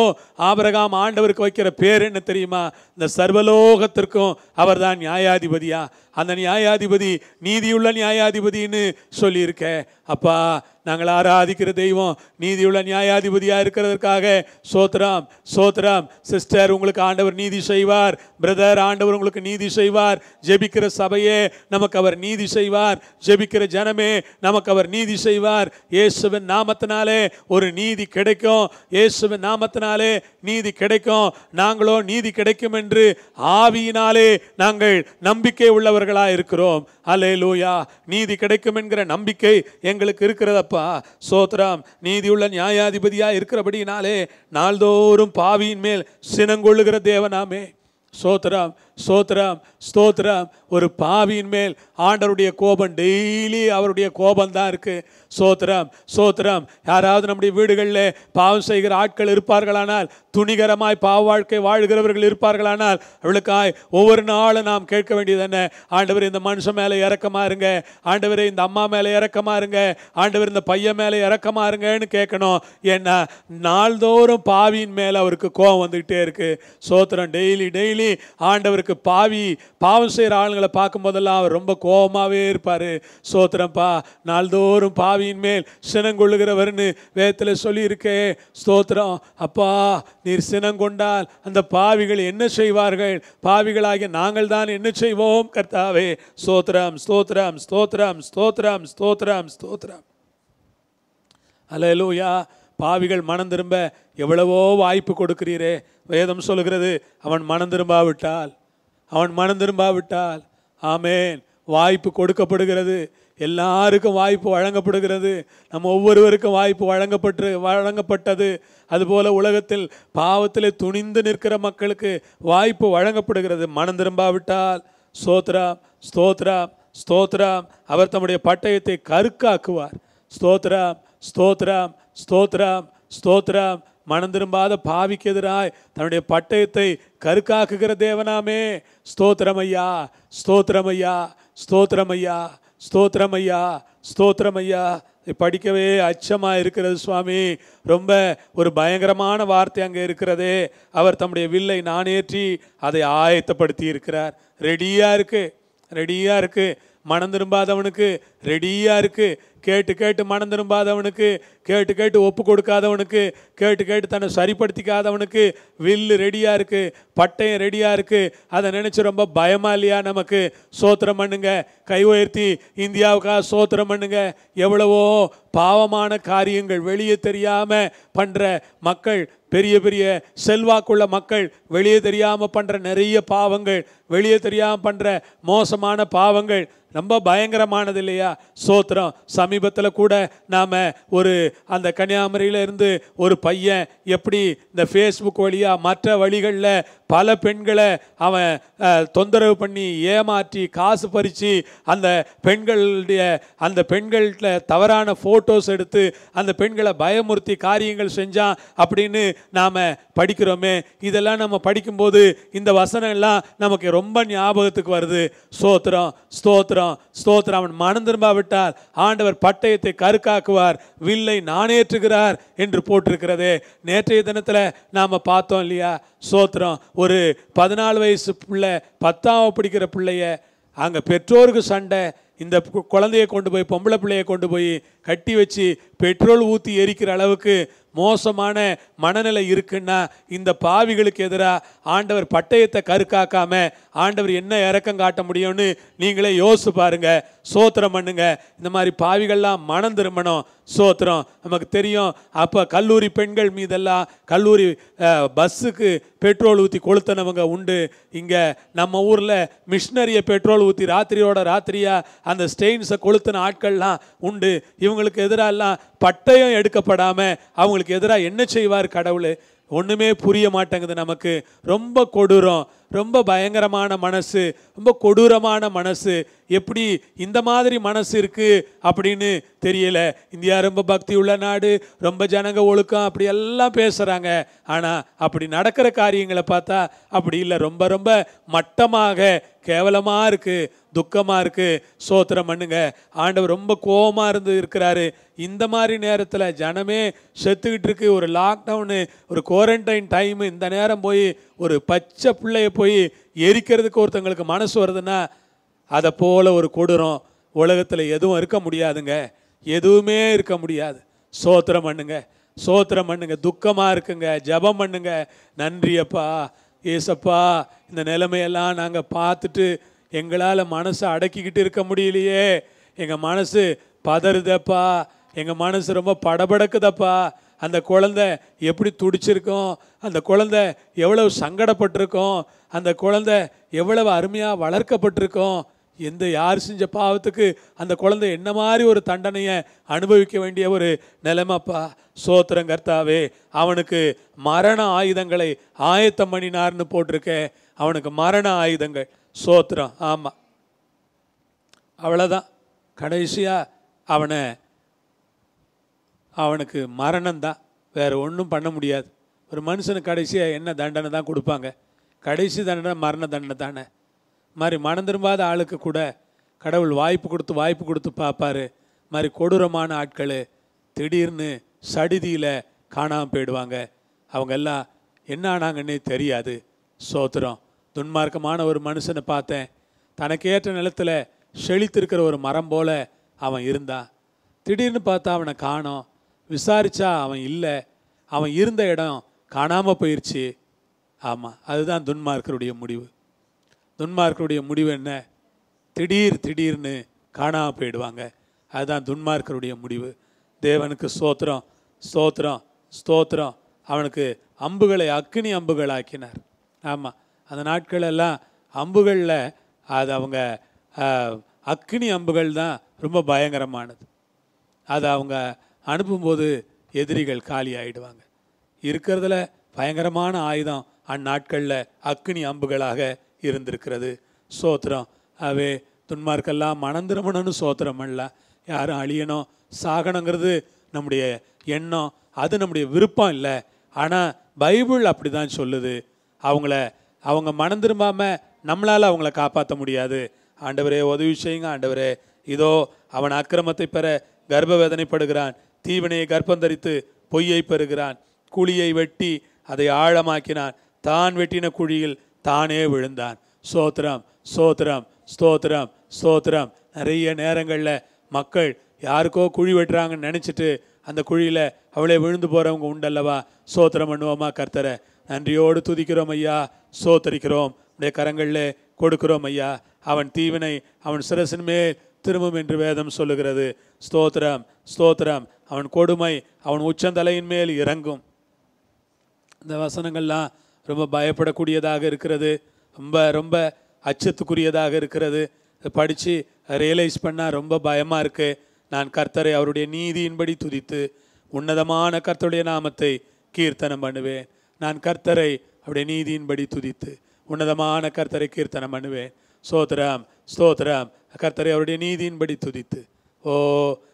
ஆபரகாம் ஆண்டவருக்கு வைக்கிற பேர் என்ன தெரியுமா இந்த சர்வலோகத்திற்கும் அவர்தான் நியாயாதிபதியா அந்த நியாயாதிபதி நீதியுள்ள நியாயாதிபதின்னு சொல்லியிருக்க அப்பா நாங்கள் ஆராதிக்கிற தெய்வம் நீதியுள்ள நியாயாதிபதியாக இருக்கிறதற்காக சோத்ராம் சோத்ராம் சிஸ்டர் உங்களுக்கு ஆண்டவர் நீதி செய்வார் பிரதர் ஆண்டவர் உங்களுக்கு நீதி செய்வார் ஜெபிக்கிற சபையே நமக்கு அவர் நீதி செய்வார் ஜெபிக்கிற ஜனமே நமக்கு அவர் நீதி செய்வார் இயேசுவின் நாமத்தினாலே ஒரு நீதி கிடைக்கும் இயேசுவின் நாமத்தினாலே நீதி கிடைக்கும் நாங்களோ நீதி கிடைக்கும் என்று ஆவியினாலே நாங்கள் நம்பிக்கை உள்ளவர் உள்ளவர்களாக இருக்கிறோம் அலே லூயா நீதி கிடைக்கும் என்கிற நம்பிக்கை எங்களுக்கு இருக்கிறதப்பா சோத்ராம் நீதியுள்ள நியாயாதிபதியாக இருக்கிறபடினாலே நாள்தோறும் பாவியின் மேல் சினங்கொள்ளுகிற தேவனாமே சோத்ராம் ஸ்தோத்திரம் ஸ்தோத்திரம் ஒரு பாவியின் மேல் ஆண்டருடைய கோபம் டெய்லி அவருடைய கோபம் தான் இருக்குது சோத்திரம் சோத்திரம் யாராவது நம்முடைய வீடுகளில் பாவம் செய்கிற ஆட்கள் இருப்பார்களானால் துணிகரமாய் பாவ வாழ்க்கை வாழ்கிறவர்கள் இருப்பார்களானால் அவளுக்காய் ஒவ்வொரு நாளும் நாம் கேட்க வேண்டியது என்ன ஆண்டவர் இந்த மனுஷன் மேலே இறக்கமாக இருங்க ஆண்டவர் இந்த அம்மா மேலே இறக்கமாக இருங்க ஆண்டவர் இந்த பையன் மேலே இறக்கமாக இருங்கன்னு கேட்கணும் ஏன்னா நாள்தோறும் பாவியின் மேலே அவருக்கு கோபம் வந்துக்கிட்டே இருக்குது சோத்திரம் டெய்லி டெய்லி ஆண்டவர் அவருக்கு பாவி பாவம் செய்கிற ஆளுங்களை பார்க்கும்போதெல்லாம் அவர் ரொம்ப கோபமாகவே இருப்பார் ஸ்தோத்திரம்ப்பா நாள்தோறும் பாவியின் மேல் சினங்கொள்ளுகிறவர்னு வேதத்தில் சொல்லியிருக்கே ஸ்தோத்திரம் அப்பா நீர் சினங்கொண்டால் அந்த பாவிகள் என்ன செய்வார்கள் பாவிகளாகிய நாங்கள் தான் என்ன செய்வோம் கர்த்தாவே ஸ்தோத்திரம் ஸ்தோத்திரம் ஸ்தோத்திரம் ஸ்தோத்திரம் ஸ்தோத்திரம் ஸ்தோத்திரம் அலையலூயா பாவிகள் மனம் திரும்ப எவ்வளவோ வாய்ப்பு கொடுக்கிறீரே வேதம் சொல்கிறது அவன் மனம் திரும்பாவிட்டால் அவன் மனம் திரும்பாவிட்டால் ஆமேன் வாய்ப்பு கொடுக்கப்படுகிறது எல்லாருக்கும் வாய்ப்பு வழங்கப்படுகிறது நம்ம ஒவ்வொருவருக்கும் வாய்ப்பு வழங்கப்பட்டு வழங்கப்பட்டது அதுபோல் உலகத்தில் பாவத்தில் துணிந்து நிற்கிற மக்களுக்கு வாய்ப்பு வழங்கப்படுகிறது மனம் திரும்பாவிட்டால் ஸ்தோத்ராம் ஸ்தோத்ராம் ஸ்தோத்ராம் அவர் தம்முடைய பட்டயத்தை கருக்காக்குவார் ஸ்தோத்ராம் ஸ்தோத்ராம் ஸ்தோத்ராம் ஸ்தோத்ராம் மனம் திரும்பாத பாவிக்கு எதிராய் தன்னுடைய பட்டயத்தை கருக்காக்குகிற தேவனாமே ஸ்தோத்திரமையா ஸ்தோத்திரமையா ஸ்தோத்திரமையா ஸ்தோத்திரமையா ஸ்தோத்திரமையா படிக்கவே அச்சமாக இருக்கிறது சுவாமி ரொம்ப ஒரு பயங்கரமான வார்த்தை அங்கே இருக்கிறதே அவர் தம்முடைய வில்லை நானேற்றி அதை ஆயத்தப்படுத்தி இருக்கிறார் ரெடியாக இருக்குது ரெடியாக இருக்குது மனம் திரும்பாதவனுக்கு ரெடியாக இருக்குது கேட்டு கேட்டு மனம் திரும்பாதவனுக்கு கேட்டு கேட்டு ஒப்பு கொடுக்காதவனுக்கு கேட்டு கேட்டு தன்னை சரிப்படுத்திக்காதவனுக்கு வில்லு ரெடியாக இருக்குது பட்டயம் ரெடியாக இருக்குது அதை நினச்சி ரொம்ப பயமா இல்லையா நமக்கு சோத்திரம் பண்ணுங்க கை உயர்த்தி இந்தியாவுக்காக சோத்திரம் பண்ணுங்க எவ்வளவோ பாவமான காரியங்கள் வெளியே தெரியாமல் பண்ணுற மக்கள் பெரிய பெரிய செல்வாக்குள்ள மக்கள் வெளியே தெரியாமல் பண்ணுற நிறைய பாவங்கள் வெளியே தெரியாமல் பண்ணுற மோசமான பாவங்கள் ரொம்ப பயங்கரமானது இல்லையா சோத்திரம் சமீபத்தில் கூட நாம் ஒரு அந்த கன்னியாகுமரியிலேருந்து ஒரு பையன் எப்படி இந்த ஃபேஸ்புக் வழியாக மற்ற வழிகளில் பல பெண்களை அவன் தொந்தரவு பண்ணி ஏமாற்றி காசு பறித்து அந்த பெண்களுடைய அந்த பெண்கள்கிட்ட தவறான ஃபோட்டோஸ் எடுத்து அந்த பெண்களை பயமுறுத்தி காரியங்கள் செஞ்சான் அப்படின்னு நாம் படிக்கிறோமே இதெல்லாம் நம்ம படிக்கும்போது இந்த வசனம் எல்லாம் நமக்கு ரொம்ப ரொம்ப ஞாபகத்துக்கு வருது ஸ்தோத்திரம் ஸ்தோத்திரம் ஸ்தோத்திரம் அவன் மனம் திரும்பாவிட்டால் ஆண்டவர் பட்டயத்தை கருக்காக்குவார் வில்லை நாணேற்றுகிறார் என்று போட்டிருக்கிறது நேற்றைய தினத்தில் நாம் பார்த்தோம் இல்லையா ஸ்தோத்திரம் ஒரு பதினாலு வயசு பிள்ளை பத்தாம் பிடிக்கிற பிள்ளைய அங்கே பெற்றோருக்கு சண்டை இந்த குழந்தையை கொண்டு போய் பொம்பளை பிள்ளையை கொண்டு போய் கட்டி வச்சு பெட்ரோல் ஊற்றி எரிக்கிற அளவுக்கு மோசமான மனநிலை இருக்குன்னா இந்த பாவிகளுக்கு எதிராக ஆண்டவர் பட்டயத்தை கருக்காக்காம ஆண்டவர் என்ன இறக்கம் காட்ட முடியும்னு நீங்களே யோசிச்சு பாருங்க சோத்திரம் பண்ணுங்க இந்த மாதிரி பாவிகள்லாம் மனம் திரும்பணும் சோத்திரம் நமக்கு தெரியும் அப்போ கல்லூரி பெண்கள் மீதெல்லாம் கல்லூரி பஸ்ஸுக்கு பெட்ரோல் ஊற்றி கொளுத்தினவங்க உண்டு இங்கே நம்ம ஊரில் மிஷினரியை பெட்ரோல் ஊற்றி ராத்திரியோட ராத்திரியாக அந்த ஸ்டெயின்ஸை கொளுத்தின ஆட்கள்லாம் உண்டு இவங்களுக்கு எதிராகலாம் பட்டயம் எடுக்கப்படாமல் அவங்களுக்கு எதிராக என்ன செய்வார் கடவுள் ஒன்றுமே புரிய மாட்டேங்குது நமக்கு ரொம்ப கொடூரம் ரொம்ப பயங்கரமான மனசு ரொம்ப கொடூரமான மனசு எப்படி இந்த மாதிரி மனசு இருக்குது அப்படின்னு தெரியல இந்தியா ரொம்ப பக்தி உள்ள நாடு ரொம்ப ஜனங்க ஒழுக்கம் அப்படி எல்லாம் பேசுகிறாங்க ஆனால் அப்படி நடக்கிற காரியங்களை பார்த்தா அப்படி இல்லை ரொம்ப ரொம்ப மட்டமாக கேவலமாக இருக்குது துக்கமாக இருக்குது சோத்திரம் பண்ணுங்க ஆண்டவர் ரொம்ப கோபமாக இருந்து இருக்கிறாரு இந்த மாதிரி நேரத்தில் ஜனமே செத்துக்கிட்டு இருக்கு ஒரு லாக்டவுனு ஒரு குவாரண்டைன் டைமு இந்த நேரம் போய் ஒரு பச்சை பிள்ளையை போய் போய் எரிக்கிறதுக்கு ஒருத்தங்களுக்கு மனசு வருதுன்னா அதை போல் ஒரு கொடுறோம் உலகத்தில் எதுவும் இருக்க முடியாதுங்க எதுவுமே இருக்க முடியாது சோத்திரம் பண்ணுங்க சோத்திரம் பண்ணுங்க துக்கமாக இருக்குங்க ஜபம் பண்ணுங்க நன்றியப்பா ஏசப்பா இந்த நிலைமையெல்லாம் நாங்கள் பார்த்துட்டு எங்களால் மனசை அடக்கிக்கிட்டு இருக்க முடியலையே எங்கள் மனசு பதறுதப்பா எங்கள் மனசு ரொம்ப படபடக்குதப்பா அந்த குழந்தை எப்படி துடிச்சிருக்கோம் அந்த குழந்தை எவ்வளவு சங்கடப்பட்டிருக்கோம் அந்த குழந்தை எவ்வளவு அருமையாக வளர்க்கப்பட்டிருக்கோம் எந்த யார் செஞ்ச பாவத்துக்கு அந்த குழந்தை என்ன மாதிரி ஒரு தண்டனையை அனுபவிக்க வேண்டிய ஒரு நிலைமைப்பா சோத்திரம் கர்த்தாவே அவனுக்கு மரண ஆயுதங்களை ஆயத்தம் பண்ணினார்னு போட்டிருக்க அவனுக்கு மரண ஆயுதங்கள் சோத்திரம் ஆமாம் அவ்வளோதான் கடைசியாக அவனை அவனுக்கு மரணம்தான் வேறு ஒன்றும் பண்ண முடியாது ஒரு மனுஷனுக்கு கடைசியாக என்ன தண்டனை தான் கொடுப்பாங்க கடைசி தண்டனை மரண தண்டனை தானே மாதிரி மனம் திரும்பாத ஆளுக்கு கூட கடவுள் வாய்ப்பு கொடுத்து வாய்ப்பு கொடுத்து பார்ப்பார் மாதிரி கொடூரமான ஆட்கள் திடீர்னு சடிதியில் காணாமல் போயிடுவாங்க அவங்க எல்லாம் என்ன ஆனாங்கன்னே தெரியாது சோத்திரம் துன்மார்க்கமான ஒரு மனுஷனை பார்த்தேன் தனக்கேற்ற நிலத்தில் செழித்திருக்கிற ஒரு மரம் போல் அவன் இருந்தான் திடீர்னு பார்த்தா அவனை காணோம் விசாரித்தா அவன் இல்லை அவன் இருந்த இடம் காணாமல் போயிடுச்சு ஆமாம் அதுதான் துன்மார்க்கருடைய முடிவு துன்மார்க்கருடைய முடிவு என்ன திடீர் திடீர்னு காணாமல் போயிடுவாங்க அதுதான் துன்மார்க்கருடைய முடிவு தேவனுக்கு ஸ்தோத்திரம் ஸ்தோத்திரம் ஸ்தோத்திரம் அவனுக்கு அம்புகளை அக்னி அம்புகள் ஆக்கினார் ஆமாம் அந்த நாட்களெல்லாம் அம்புகளில் அது அவங்க அக்னி அம்புகள் தான் ரொம்ப பயங்கரமானது அது அவங்க அனுப்பும்போது எதிரிகள் காலி ஆகிடுவாங்க இருக்கிறதுல பயங்கரமான ஆயுதம் அந்நாட்களில் அக்னி அம்புகளாக இருந்திருக்கிறது சோத்திரம் அவே துன்மார்க்கெல்லாம் மனந்திரமணன்னு சோத்திரம் அல்ல யாரும் அழியணும் சாகணுங்கிறது நம்முடைய எண்ணம் அது நம்முடைய விருப்பம் இல்லை ஆனால் பைபிள் அப்படி தான் சொல்லுது அவங்கள அவங்க மனம் திரும்பாமல் நம்மளால் அவங்கள காப்பாற்ற முடியாது ஆண்டவரே உதவி செய்யுங்க ஆண்டவரே இதோ அவன் அக்கிரமத்தை பெற கர்ப்ப வேதனைப்படுகிறான் தீவினையை கர்ப்பந்தரித்து பொய்யை பெறுகிறான் குழியை வெட்டி அதை ஆழமாக்கினான் தான் வெட்டின குழியில் தானே விழுந்தான் சோத்திரம் சோத்திரம் ஸ்தோத்திரம் ஸ்தோத்திரம் நிறைய நேரங்களில் மக்கள் யாருக்கோ குழி வெட்டுறாங்கன்னு நினச்சிட்டு அந்த குழியில் அவளே விழுந்து போகிறவங்க உண்டல்லவா சோத்திரம் பண்ணுவோமா கர்த்தரை நன்றியோடு துதிக்கிறோம் ஐயா சோத்தரிக்கிறோம் உடைய கரங்களில் கொடுக்கிறோம் ஐயா அவன் தீவினை அவன் சிரசின் மேல் திரும்பும் என்று வேதம் சொல்லுகிறது ஸ்தோத்திரம் ஸ்தோத்திரம் அவன் கொடுமை அவன் உச்சந்தலையின் மேல் இறங்கும் இந்த வசனங்கள்லாம் ரொம்ப பயப்படக்கூடியதாக இருக்கிறது ரொம்ப ரொம்ப அச்சத்துக்குரியதாக இருக்கிறது படித்து ரியலைஸ் பண்ணால் ரொம்ப பயமாக இருக்குது நான் கர்த்தரை அவருடைய நீதியின்படி துதித்து உன்னதமான கர்த்தருடைய நாமத்தை கீர்த்தனம் பண்ணுவேன் நான் கர்த்தரை அவருடைய நீதியின்படி துதித்து உன்னதமான கர்த்தரை கீர்த்தனம் பண்ணுவேன் சோத்ராம் ஸ்தோத்ராம் கர்த்தரை அவருடைய நீதியின்படி துதித்து ஓ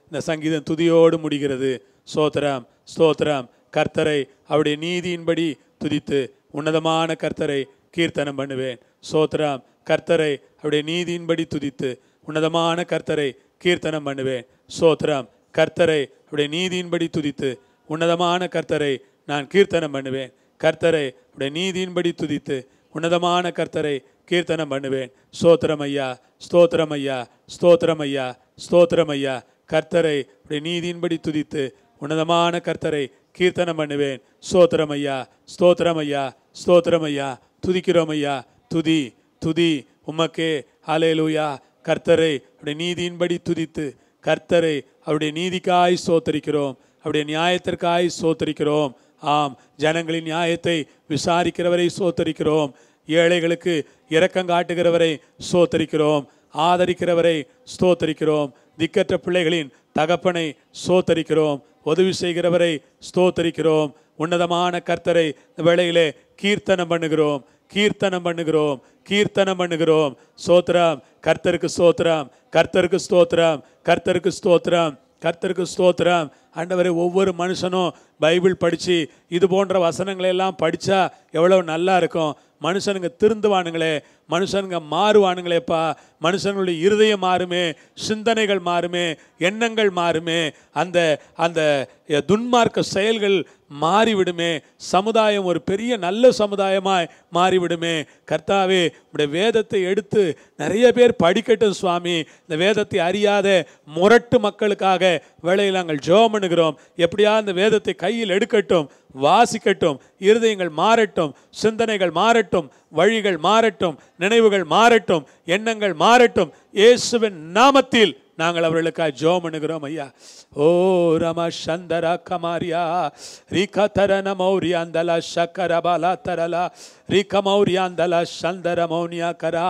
இந்த சங்கீதம் துதியோடு முடிகிறது சோத்ரம் ஸ்தோத்திரம் கர்த்தரை அவருடைய நீதியின்படி துதித்து உன்னதமான கர்த்தரை கீர்த்தனம் பண்ணுவேன் சோத்ரம் கர்த்தரை அவருடைய நீதியின்படி துதித்து உன்னதமான கர்த்தரை கீர்த்தனம் பண்ணுவேன் சோத்ரம் கர்த்தரை அவருடைய நீதியின்படி துதித்து உன்னதமான கர்த்தரை நான் கீர்த்தனம் பண்ணுவேன் கர்த்தரை அவருடைய நீதியின்படி துதித்து உன்னதமான கர்த்தரை கீர்த்தனம் பண்ணுவேன் ஸ்தோத்திரம் ஐயா ஸ்தோத்திரம் ஐயா ஸ்தோத்திரம் ஐயா ஸ்தோத்திரம் ஐயா கர்த்தரை உடைய நீதியின்படி துதித்து உன்னதமான கர்த்தரை கீர்த்தனம் பண்ணுவேன் ஸ்தோத்திரம் ஐயா ஸ்தோத்திரம் ஐயா ஸ்தோத்திரம் ஐயா துதிக்கிறோம் ஐயா துதி துதி உமக்கே ஹலேலூயா கர்த்தரை அவருடைய நீதியின்படி துதித்து கர்த்தரை அவருடைய நீதிக்காய் சோத்தரிக்கிறோம் அவருடைய நியாயத்திற்காய் சோத்தரிக்கிறோம் ஆம் ஜனங்களின் நியாயத்தை விசாரிக்கிறவரை சோத்தரிக்கிறோம் ஏழைகளுக்கு இரக்கம் காட்டுகிறவரை சோத்தரிக்கிறோம் ஆதரிக்கிறவரை ஸ்தோத்தரிக்கிறோம் திக்கற்ற பிள்ளைகளின் தகப்பனை சோத்தரிக்கிறோம் உதவி செய்கிறவரை ஸ்தோத்தரிக்கிறோம் உன்னதமான கர்த்தரை வேளையிலே கீர்த்தனம் பண்ணுகிறோம் கீர்த்தனம் பண்ணுகிறோம் கீர்த்தனம் பண்ணுகிறோம் சோத்ராம் கர்த்தருக்கு ஸ்தோத்ராம் கர்த்தருக்கு ஸ்தோத்ராம் கர்த்தருக்கு ஸ்தோத்ராம் கர்த்தருக்கு ஸ்தோத்திரம் அண்டவரை ஒவ்வொரு மனுஷனும் பைபிள் படித்து இது போன்ற வசனங்களை எல்லாம் படித்தா எவ்வளோ நல்லா இருக்கும் மனுஷனுங்க திருந்துவானுங்களே மனுஷனுங்க மாறுவானுங்களேப்பா மனுஷனுடைய இருதயம் மாறுமே சிந்தனைகள் மாறுமே எண்ணங்கள் மாறுமே அந்த அந்த துன்மார்க்க செயல்கள் மாறிவிடுமே சமுதாயம் ஒரு பெரிய நல்ல சமுதாயமாய் மாறிவிடுமே கர்த்தாவே உடைய வேதத்தை எடுத்து நிறைய பேர் படிக்கட்டும் சுவாமி இந்த வேதத்தை அறியாத முரட்டு மக்களுக்காக வேலையில் நாங்கள் ஜோம் பண்ணுகிறோம் எப்படியா இந்த வேதத்தை கை கையில் எடுக்கட்டும் வாசிக்கட்டும் இருதயங்கள் மாறட்டும் சிந்தனைகள் மாறட்டும் வழிகள் மாறட்டும் நினைவுகள் மாறட்டும் எண்ணங்கள் மாறட்டும் இயேசுவின் நாமத்தில் நாங்கள் அவர்களுக்காக ஜோம் அணுகிறோம் ஐயா ஓ ரம சந்தரா கமாரியா ரிக தரன மௌரியாந்தலா சக்கர பாலா தரலா ரீக மௌரியாந்தலா சந்தர மௌனியா கரா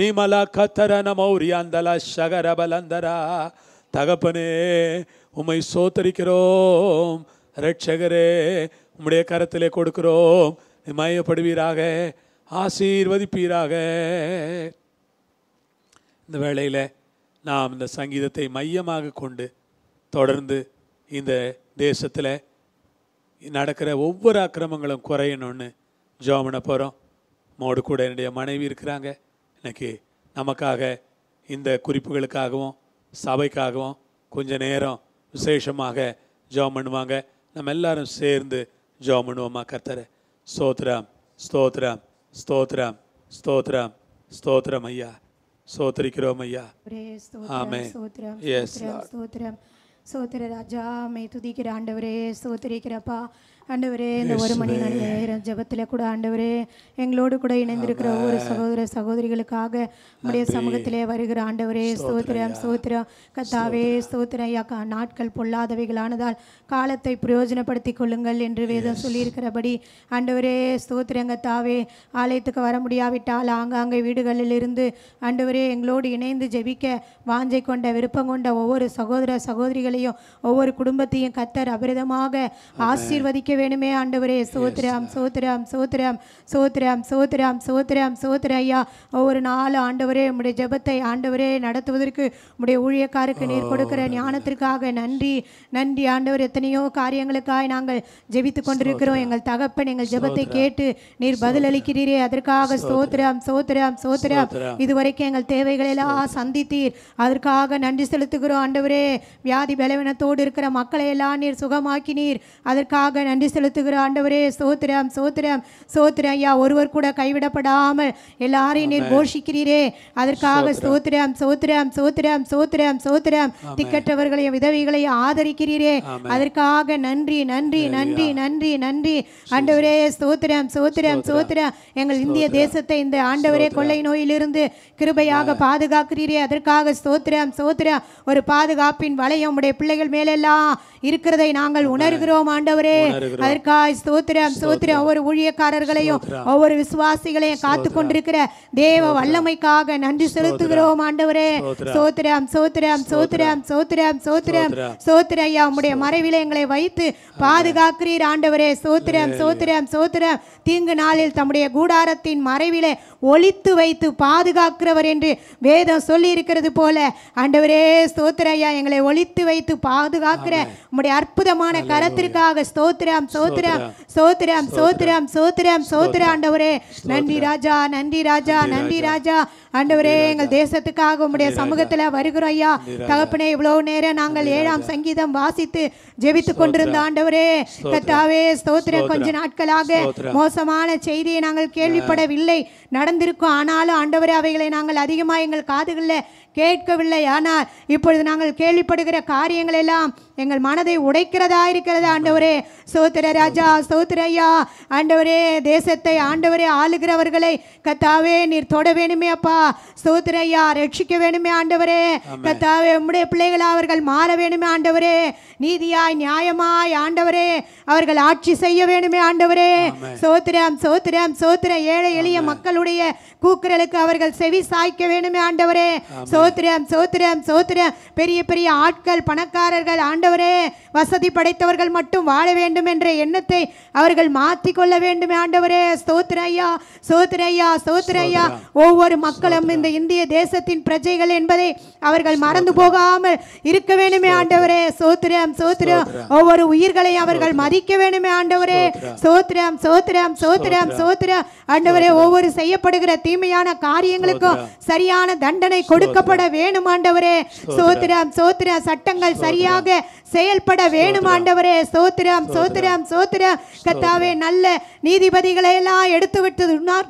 ரீமலா கத்தர மௌரியாந்தலா சகர பலந்தரா தகப்பனே உம்மை சோத்தரிக்கிறோம் ரட்சகரே உம்முடைய கரத்திலே கொடுக்கிறோம் மயப்படுவீராக ஆசீர்வதிப்பீராக இந்த வேளையில் நாம் இந்த சங்கீதத்தை மையமாக கொண்டு தொடர்ந்து இந்த தேசத்தில் நடக்கிற ஒவ்வொரு அக்கிரமங்களும் குறையணும்னு ஜோமனை போகிறோம் மோடு கூட என்னுடைய மனைவி இருக்கிறாங்க இன்னைக்கு நமக்காக இந்த குறிப்புகளுக்காகவும் சபைக்காகவும் கொஞ்ச நேரம் விசேஷமாக ஜோம் பண்ணுவாங்க நம்ம எல்லாரும் சேர்ந்து ஜோம் பண்ணுவோமா கர்த்தர் ஸ்தோத்ராம் ஸ்தோத்ராம் ஸ்தோத்ராம் ஸ்தோத்ராம் ஸ்தோத்ரம் ஐயா சோத்திரிக்கிறோம் ஐயா ஆமே ஸ்தோத்ரம் ஸ்தோத்ரம் சோத்திர ராஜா மே துதிக்கிற ஆண்டவரே சோத்திரிக்கிறப்பா ஆண்டவரே இந்த ஒரு மணி நேரம் ஜபத்தில் கூட ஆண்டவரே எங்களோடு கூட இணைந்திருக்கிற ஒவ்வொரு சகோதர சகோதரிகளுக்காக நம்முடைய சமூகத்திலே வருகிற ஆண்டவரே சோத்திரம் சோத்திரம் கத்தாவே சோத்திர ஐயா நாட்கள் பொல்லாதவைகளானதால் காலத்தை பிரயோஜனப்படுத்தி கொள்ளுங்கள் என்று வேதம் சொல்லியிருக்கிறபடி ஆண்டவரே சோத்திரங்க தாவே ஆலயத்துக்கு வர முடியாவிட்டால் ஆங்காங்கே வீடுகளில் இருந்து ஆண்டவரே எங்களோடு இணைந்து ஜெபிக்க வாஞ்சை கொண்ட விருப்பம் கொண்ட ஒவ்வொரு சகோதர சகோதரிகளையும் ஒவ்வொரு குடும்பத்தையும் கத்தர் அபிரதமாக ஆசீர்வதிக்க வேணுமே ஆண்டவரே சோத்திரம் சோத்திரம் சோத்திரம் சோத்திரம் சோத்திரம் சோத்திரம் சோத்ர ஐயா ஒவ்வொரு நாள் ஆண்டவரே உம்முடைய ஜபத்தை ஆண்டவரே நடத்துவதற்கு உடைய ஊழியக்காருக்கு oh, நீர் கொடுக்கிற ஞானத்திற்காக நன்றி நன்றி ஆண்டவர் எத்தனையோ காரியங்களுக்காக நாங்கள் ஜெபித்து கொண்டிருக்கிறோம் எங்கள் தகப்பன் எங்கள் ஜபத்தை கேட்டு நீர் பதிலளிக்கிறீரே அதற்காக சோத்திரம் சோத்திரம் சோத்திரம் இதுவரைக்கும் எங்கள் தேவைகளெல்லாம் எல்லாம் சந்தித்தீர் அதற்காக நன்றி செலுத்துகிறோம் ஆண்டவரே வியாதி பலவீனத்தோடு இருக்கிற மக்களை எல்லாம் நீர் சுகமாக்கினீர் அதற்காக நன்றி நன்றி செலுத்துகிற ஆண்டவரே சோத்திரம் சோத்திரம் சோத்திரம் ஐயா ஒருவர் கூட கைவிடப்படாமல் எல்லாரையும் நீர் கோஷிக்கிறீரே அதற்காக சோத்திரம் சோத்திரம் சோத்திரம் சோத்திரம் சோத்திரம் திக்கற்றவர்களையும் விதவிகளையும் ஆதரிக்கிறீரே அதற்காக நன்றி நன்றி நன்றி நன்றி நன்றி ஆண்டவரே சோத்திரம் சோத்திரம் சோத்திரம் எங்கள் இந்திய தேசத்தை இந்த ஆண்டவரே கொள்ளை நோயிலிருந்து கிருபையாக பாதுகாக்கிறீரே அதற்காக சோத்திரம் சோத்திரம் ஒரு பாதுகாப்பின் வலையம் உடைய பிள்ளைகள் மேலெல்லாம் இருக்கிறதை நாங்கள் உணர்கிறோம் ஆண்டவரே அதற்காய் ஸ்தோத்திரம் ஸ்தோத்திரம் ஒவ்வொரு ஊழியக்காரர்களையும் ஒவ்வொரு விசுவாசிகளையும் காத்து கொண்டிருக்கிற தேவ வல்லமைக்காக நன்றி செலுத்துகிறோம் ஆண்டவரே சோத்திரம் சோத்திரம் சோத்திரம் சோத்திரம் சோத்திரம் சோத்திர ஐயா உம்முடைய மறைவில எங்களை வைத்து பாதுகாக்கிறீர் ஆண்டவரே சோத்திரம் சோத்திரம் சோத்திரம் தீங்கு நாளில் தம்முடைய கூடாரத்தின் மறைவிலே ஒழித்து வைத்து பாதுகாக்கிறவர் என்று வேதம் சொல்லி இருக்கிறது போல ஆண்டவரே ஸ்தோத்திர ஐயா எங்களை ஒழித்து வைத்து பாதுகாக்கிற உம்முடைய அற்புதமான கரத்திற்காக ஸ்தோத்திரம் சோத்திரம் சோத்ரம் சோத்ரம் சோத்ரம் சோத்திரம் ஆண்டவரே நன்றி ராஜா நன்றி ராஜா நன்றி ராஜா ஆண்டவரே எங்கள் தேசத்துக்காக உங்களுடைய சமூகத்தில் வருகிறோம் ஐயா தகப்பனே இவ்வளோ நேரம் நாங்கள் ஏழாம் சங்கீதம் வாசித்து ஜெபித்து கொண்டிருந்த ஆண்டவரே கத்தாவே ஸ்தோத்திரம் கொஞ்ச நாட்களாக மோசமான செய்தியை நாங்கள் கேள்விப்படவில்லை நடந்திருக்கும் ஆனாலும் ஆண்டவரே அவைகளை நாங்கள் அதிகமாக எங்கள் காதுகளில் கேட்கவில்லை ஆனால் இப்பொழுது நாங்கள் கேள்விப்படுகிற காரியங்கள் எல்லாம் எங்கள் மனதை உடைக்கிறதா இருக்கிறது ஆண்டவரே சோத்திர ராஜா சோத்திரையா ஆண்டவரே தேசத்தை ஆண்டவரே ஆளுகிறவர்களை கத்தாவே நீர் தொட வேணுமே அப்பா சோத்திரையா ரட்சிக்க வேணுமே ஆண்டவரே கத்தாவே உம்முடைய பிள்ளைகளா அவர்கள் மாற வேணுமே ஆண்டவரே நீதியாய் நியாயமாய் ஆண்டவரே அவர்கள் ஆட்சி செய்ய வேணுமே ஆண்டவரே சோத்திரம் சோத்திரம் சோத்திர ஏழை எளிய மக்களுடைய கூக்குரலுக்கு அவர்கள் செவி சாய்க்க வேணுமே ஆண்டவரே சோ சோத்திரம் சோத்திரம் சோத்திரம் பெரிய பெரிய ஆட்கள் பணக்காரர்கள் ஆண்டவரே வசதி படைத்தவர்கள் மட்டும் வாழ வேண்டும் என்ற எண்ணத்தை அவர்கள் மாற்றி கொள்ள வேண்டும் ஆண்டவரே ஸ்தோத்திரையா சோத்ரையா சோத்ரையா ஒவ்வொரு மக்களும் இந்த இந்திய தேசத்தின் பிரஜைகள் என்பதை அவர்கள் மறந்து போகாமல் இருக்க வேண்டுமே ஆண்டவரே சோத்திரம் சோத்திரம் ஒவ்வொரு உயிர்களை அவர்கள் மதிக்க வேண்டுமே ஆண்டவரே சோத்திரம் சோத்திரம் சோத்திரம் சோத்திரம் ஆண்டவரே ஒவ்வொரு செய்யப்படுகிற தீமையான காரியங்களுக்கும் சரியான தண்டனை கொடுக்கப்படும் வேணுமாண்டவரே ஆண்டவரே சோத்திரம் சோத்திரம் சட்டங்கள் சரியாக செயல்பட வேணும் ஆண்டவரே சோத்திரம் சோத்திரம் சோத்திரம் கத்தாவே நல்ல நீதிபதிகளை எல்லாம் எடுத்து விட்டு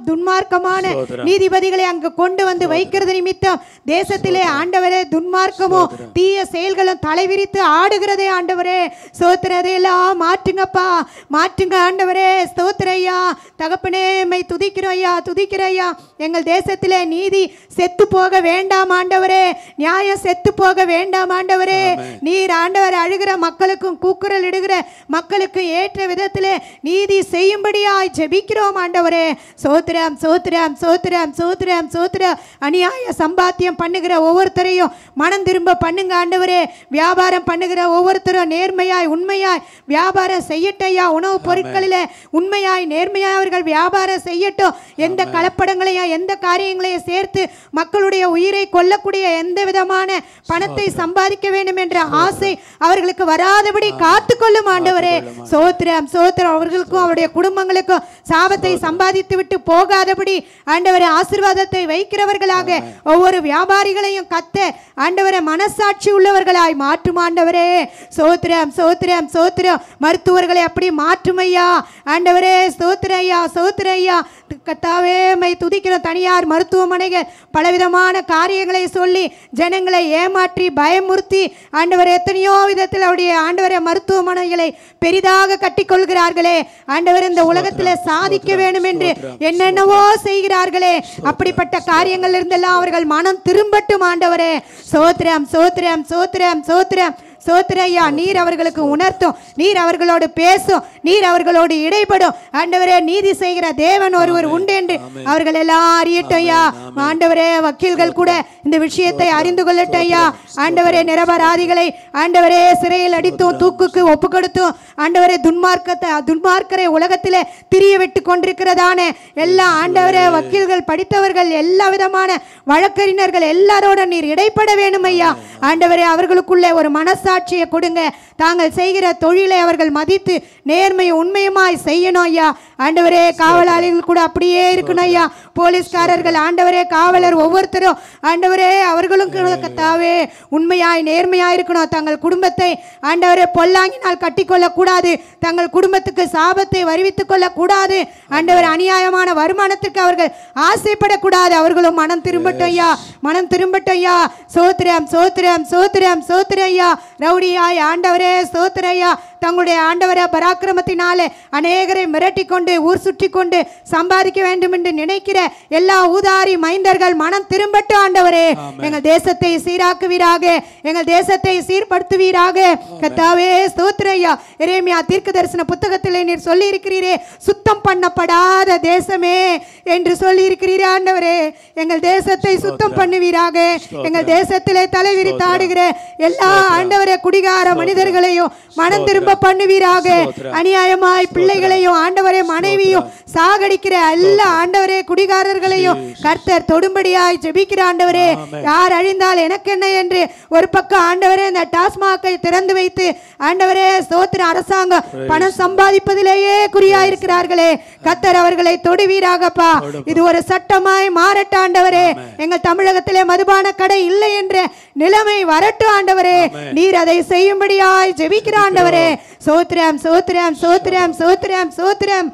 துன்மார்க்கமான நீதிபதிகளை அங்கு கொண்டு வந்து வைக்கிறது நிமித்தம் தேசத்திலே ஆண்டவரே துன்மார்க்கமோ தீய செயல்களும் தலைவிரித்து ஆடுகிறதே ஆண்டவரே சோத்திரதையெல்லாம் மாற்றுங்கப்பா மாற்றுங்க ஆண்டவரே ஸ்தோத்திரையா தகப்பனேமை துதிக்கிறோய்யா துதிக்கிறையா எங்கள் தேசத்திலே நீதி செத்து போக வேண்டாம் ஆண்டவரே நியாயம் செத்து போக வேண்டாம் ஆண்டவரே நீர் ஆண்டவரை அழு தேடுகிற மக்களுக்கும் கூக்குரல் இடுகிற மக்களுக்கு ஏற்ற விதத்தில் நீதி செய்யும்படியாய் ஜெபிக்கிறோம் ஆண்டவரே சோத்திரம் சோத்திரம் சோத்திரம் சோத்திரம் சோத்ர அநியாய சம்பாத்தியம் பண்ணுகிற ஒவ்வொருத்தரையும் மனம் திரும்ப பண்ணுங்க ஆண்டவரே வியாபாரம் பண்ணுகிற ஒவ்வொருத்தரும் நேர்மையாய் உண்மையாய் வியாபாரம் செய்யட்டையா உணவுப் பொருட்களில் உண்மையாய் நேர்மையாய் அவர்கள் வியாபாரம் செய்யட்டும் எந்த கலப்படங்களையும் எந்த காரியங்களையும் சேர்த்து மக்களுடைய உயிரை கொல்லக்கூடிய எந்த விதமான பணத்தை சம்பாதிக்க வேண்டும் என்ற ஆசை அவர் அவர்களுக்கு வராதபடி காத்துக்கொள்ளும் ஆண்டவரே சோத்ரம் சோத்ரம் அவர்களுக்கும் அவருடைய குடும்பங்களுக்கும் சாபத்தை சம்பாதித்து விட்டு போகாதபடி ஆண்டவரே ஆசிர்வாதத்தை வைக்கிறவர்களாக ஒவ்வொரு வியாபாரிகளையும் கத்த ஆண்டவரே மனசாட்சி உள்ளவர்களாய் மாற்றும் ஆண்டவரே சோத்திரம் சோத்ரம் சோத்திரம் மருத்துவர்களை அப்படி மாற்றும் ஐயா ஆண்டவரே சோத்திரம் ஐயா சோத்ர ஐயா கத்தாவே துதிக்கிற தனியார் மருத்துவமனைகள் பலவிதமான காரியங்களை சொல்லி ஜனங்களை ஏமாற்றி பயமுறுத்தி ஆண்டவர் எத்தனையோ வித உலகத்தில் அவருடைய ஆண்டவரை மருத்துவமனைகளை பெரிதாக கட்டிக்கொள்கிறார்களே ஆண்டவர் இந்த உலகத்தில் சாதிக்க வேண்டும் என்று என்னென்னவோ செய்கிறார்களே அப்படிப்பட்ட காரியங்கள் இருந்தெல்லாம் அவர்கள் மனம் திரும்பட்டும் ஆண்டவரே சோத்ரம் சோத்ரம் சோத்ரம் சோத்ரம் சோத்திரையா நீர் அவர்களுக்கு உணர்த்தும் நீர் அவர்களோடு பேசும் நீர் அவர்களோடு இடைப்படும் ஆண்டவரே நீதி செய்கிற தேவன் ஒருவர் உண்டு என்று அவர்கள் எல்லாம் அறியட்டையா ஆண்டவரே வக்கீல்கள் கூட இந்த விஷயத்தை அறிந்து கொள்ளட்டையா ஆண்டவரே நிரபராதிகளை ஆண்டவரே சிறையில் அடித்தும் தூக்குக்கு ஒப்பு கொடுத்தும் ஆண்டவரே துன்மார்க்கத்தை துன்மார்க்கரை உலகத்திலே திரிய விட்டு கொண்டிருக்கிறதானே எல்லா ஆண்டவரே வக்கீல்கள் படித்தவர்கள் எல்லா விதமான வழக்கறிஞர்கள் எல்லாரோட நீர் இடைப்பட வேணும் ஐயா ஆண்டவரே அவர்களுக்குள்ளே ஒரு மனசா மனசாட்சியை கொடுங்க தாங்கள் செய்கிற தொழிலை அவர்கள் மதித்து நேர்மையை உண்மையுமாய் செய்யணும் ஐயா ஆண்டவரே காவலாளிகள் கூட அப்படியே இருக்கணும் ஐயா போலீஸ்காரர்கள் ஆண்டவரே காவலர் ஒவ்வொருத்தரும் ஆண்டவரே அவர்களும் தாவே உண்மையாய் நேர்மையாய் இருக்கணும் தங்கள் குடும்பத்தை ஆண்டவரே பொல்லாங்கினால் கட்டிக்கொள்ளக்கூடாது தங்கள் குடும்பத்துக்கு சாபத்தை வருவித்துக் கொள்ளக்கூடாது ஆண்டவர் அநியாயமான வருமானத்திற்கு அவர்கள் ஆசைப்படக்கூடாது அவர்களும் மனம் திரும்பட்டும் ஐயா மனம் திரும்பட்டும் ஐயா சோத்திரம் சோத்திரம் சோத்திரம் சோத்திரம் ஐயா ரவுடியாய் ஆண்டவரே சோத்திரையா தங்களுடைய ஆண்டவர பராக்கிரமத்தினால அநேகரை மிரட்டி கொண்டு ஊர் சுற்றி கொண்டு சம்பாதிக்க வேண்டும் என்று நினைக்கிற எல்லா ஊதாரி மைந்தர்கள் மனம் திரும்பட்டும் ஆண்டவரே எங்கள் தேசத்தை சீராக்குவீராக எங்கள் தேசத்தை சீர்படுத்துவீராக கத்தாவே ஸ்தோத்ரையா இரேமியா தீர்க்க தரிசன புத்தகத்திலே நீர் சொல்லி இருக்கிறீரே சுத்தம் பண்ணப்படாத தேசமே என்று சொல்லி இருக்கிறீரே ஆண்டவரே எங்கள் தேசத்தை சுத்தம் பண்ணுவீராக எங்கள் தேசத்திலே தலைவிரித்தாடுகிற எல்லா ஆண்டவரே குடிகார மனிதர்களையும் மனம் திரும்ப திரும்ப பண்ணுவீராக அநியாயமாய் பிள்ளைகளையும் ஆண்டவரே மனைவியும் சாகடிக்கிற எல்லா ஆண்டவரே குடிகாரர்களையும் கர்த்தர் தொடும்படியாய் ஜெபிக்கிற ஆண்டவரே யார் அழிந்தால் எனக்கு என்ன என்று ஒரு பக்கம் ஆண்டவரே இந்த டாஸ்மாக்கை திறந்து வைத்து ஆண்டவரே சோத்திர அரசாங்கம் பணம் சம்பாதிப்பதிலேயே குறியாயிருக்கிறார்களே கத்தர் அவர்களை தொடுவீராகப்பா இது ஒரு சட்டமாய் மாறட்ட ஆண்டவரே எங்கள் தமிழகத்திலே மதுபான கடை இல்லை என்ற நிலைமை வரட்டும் ஆண்டவரே நீர் அதை செய்யும்படியாய் ஜெபிக்கிற ஆண்டவரே స్తోత్రం స్తోత్రం స్తోత్రం స్తోత్రం స్తోత్రం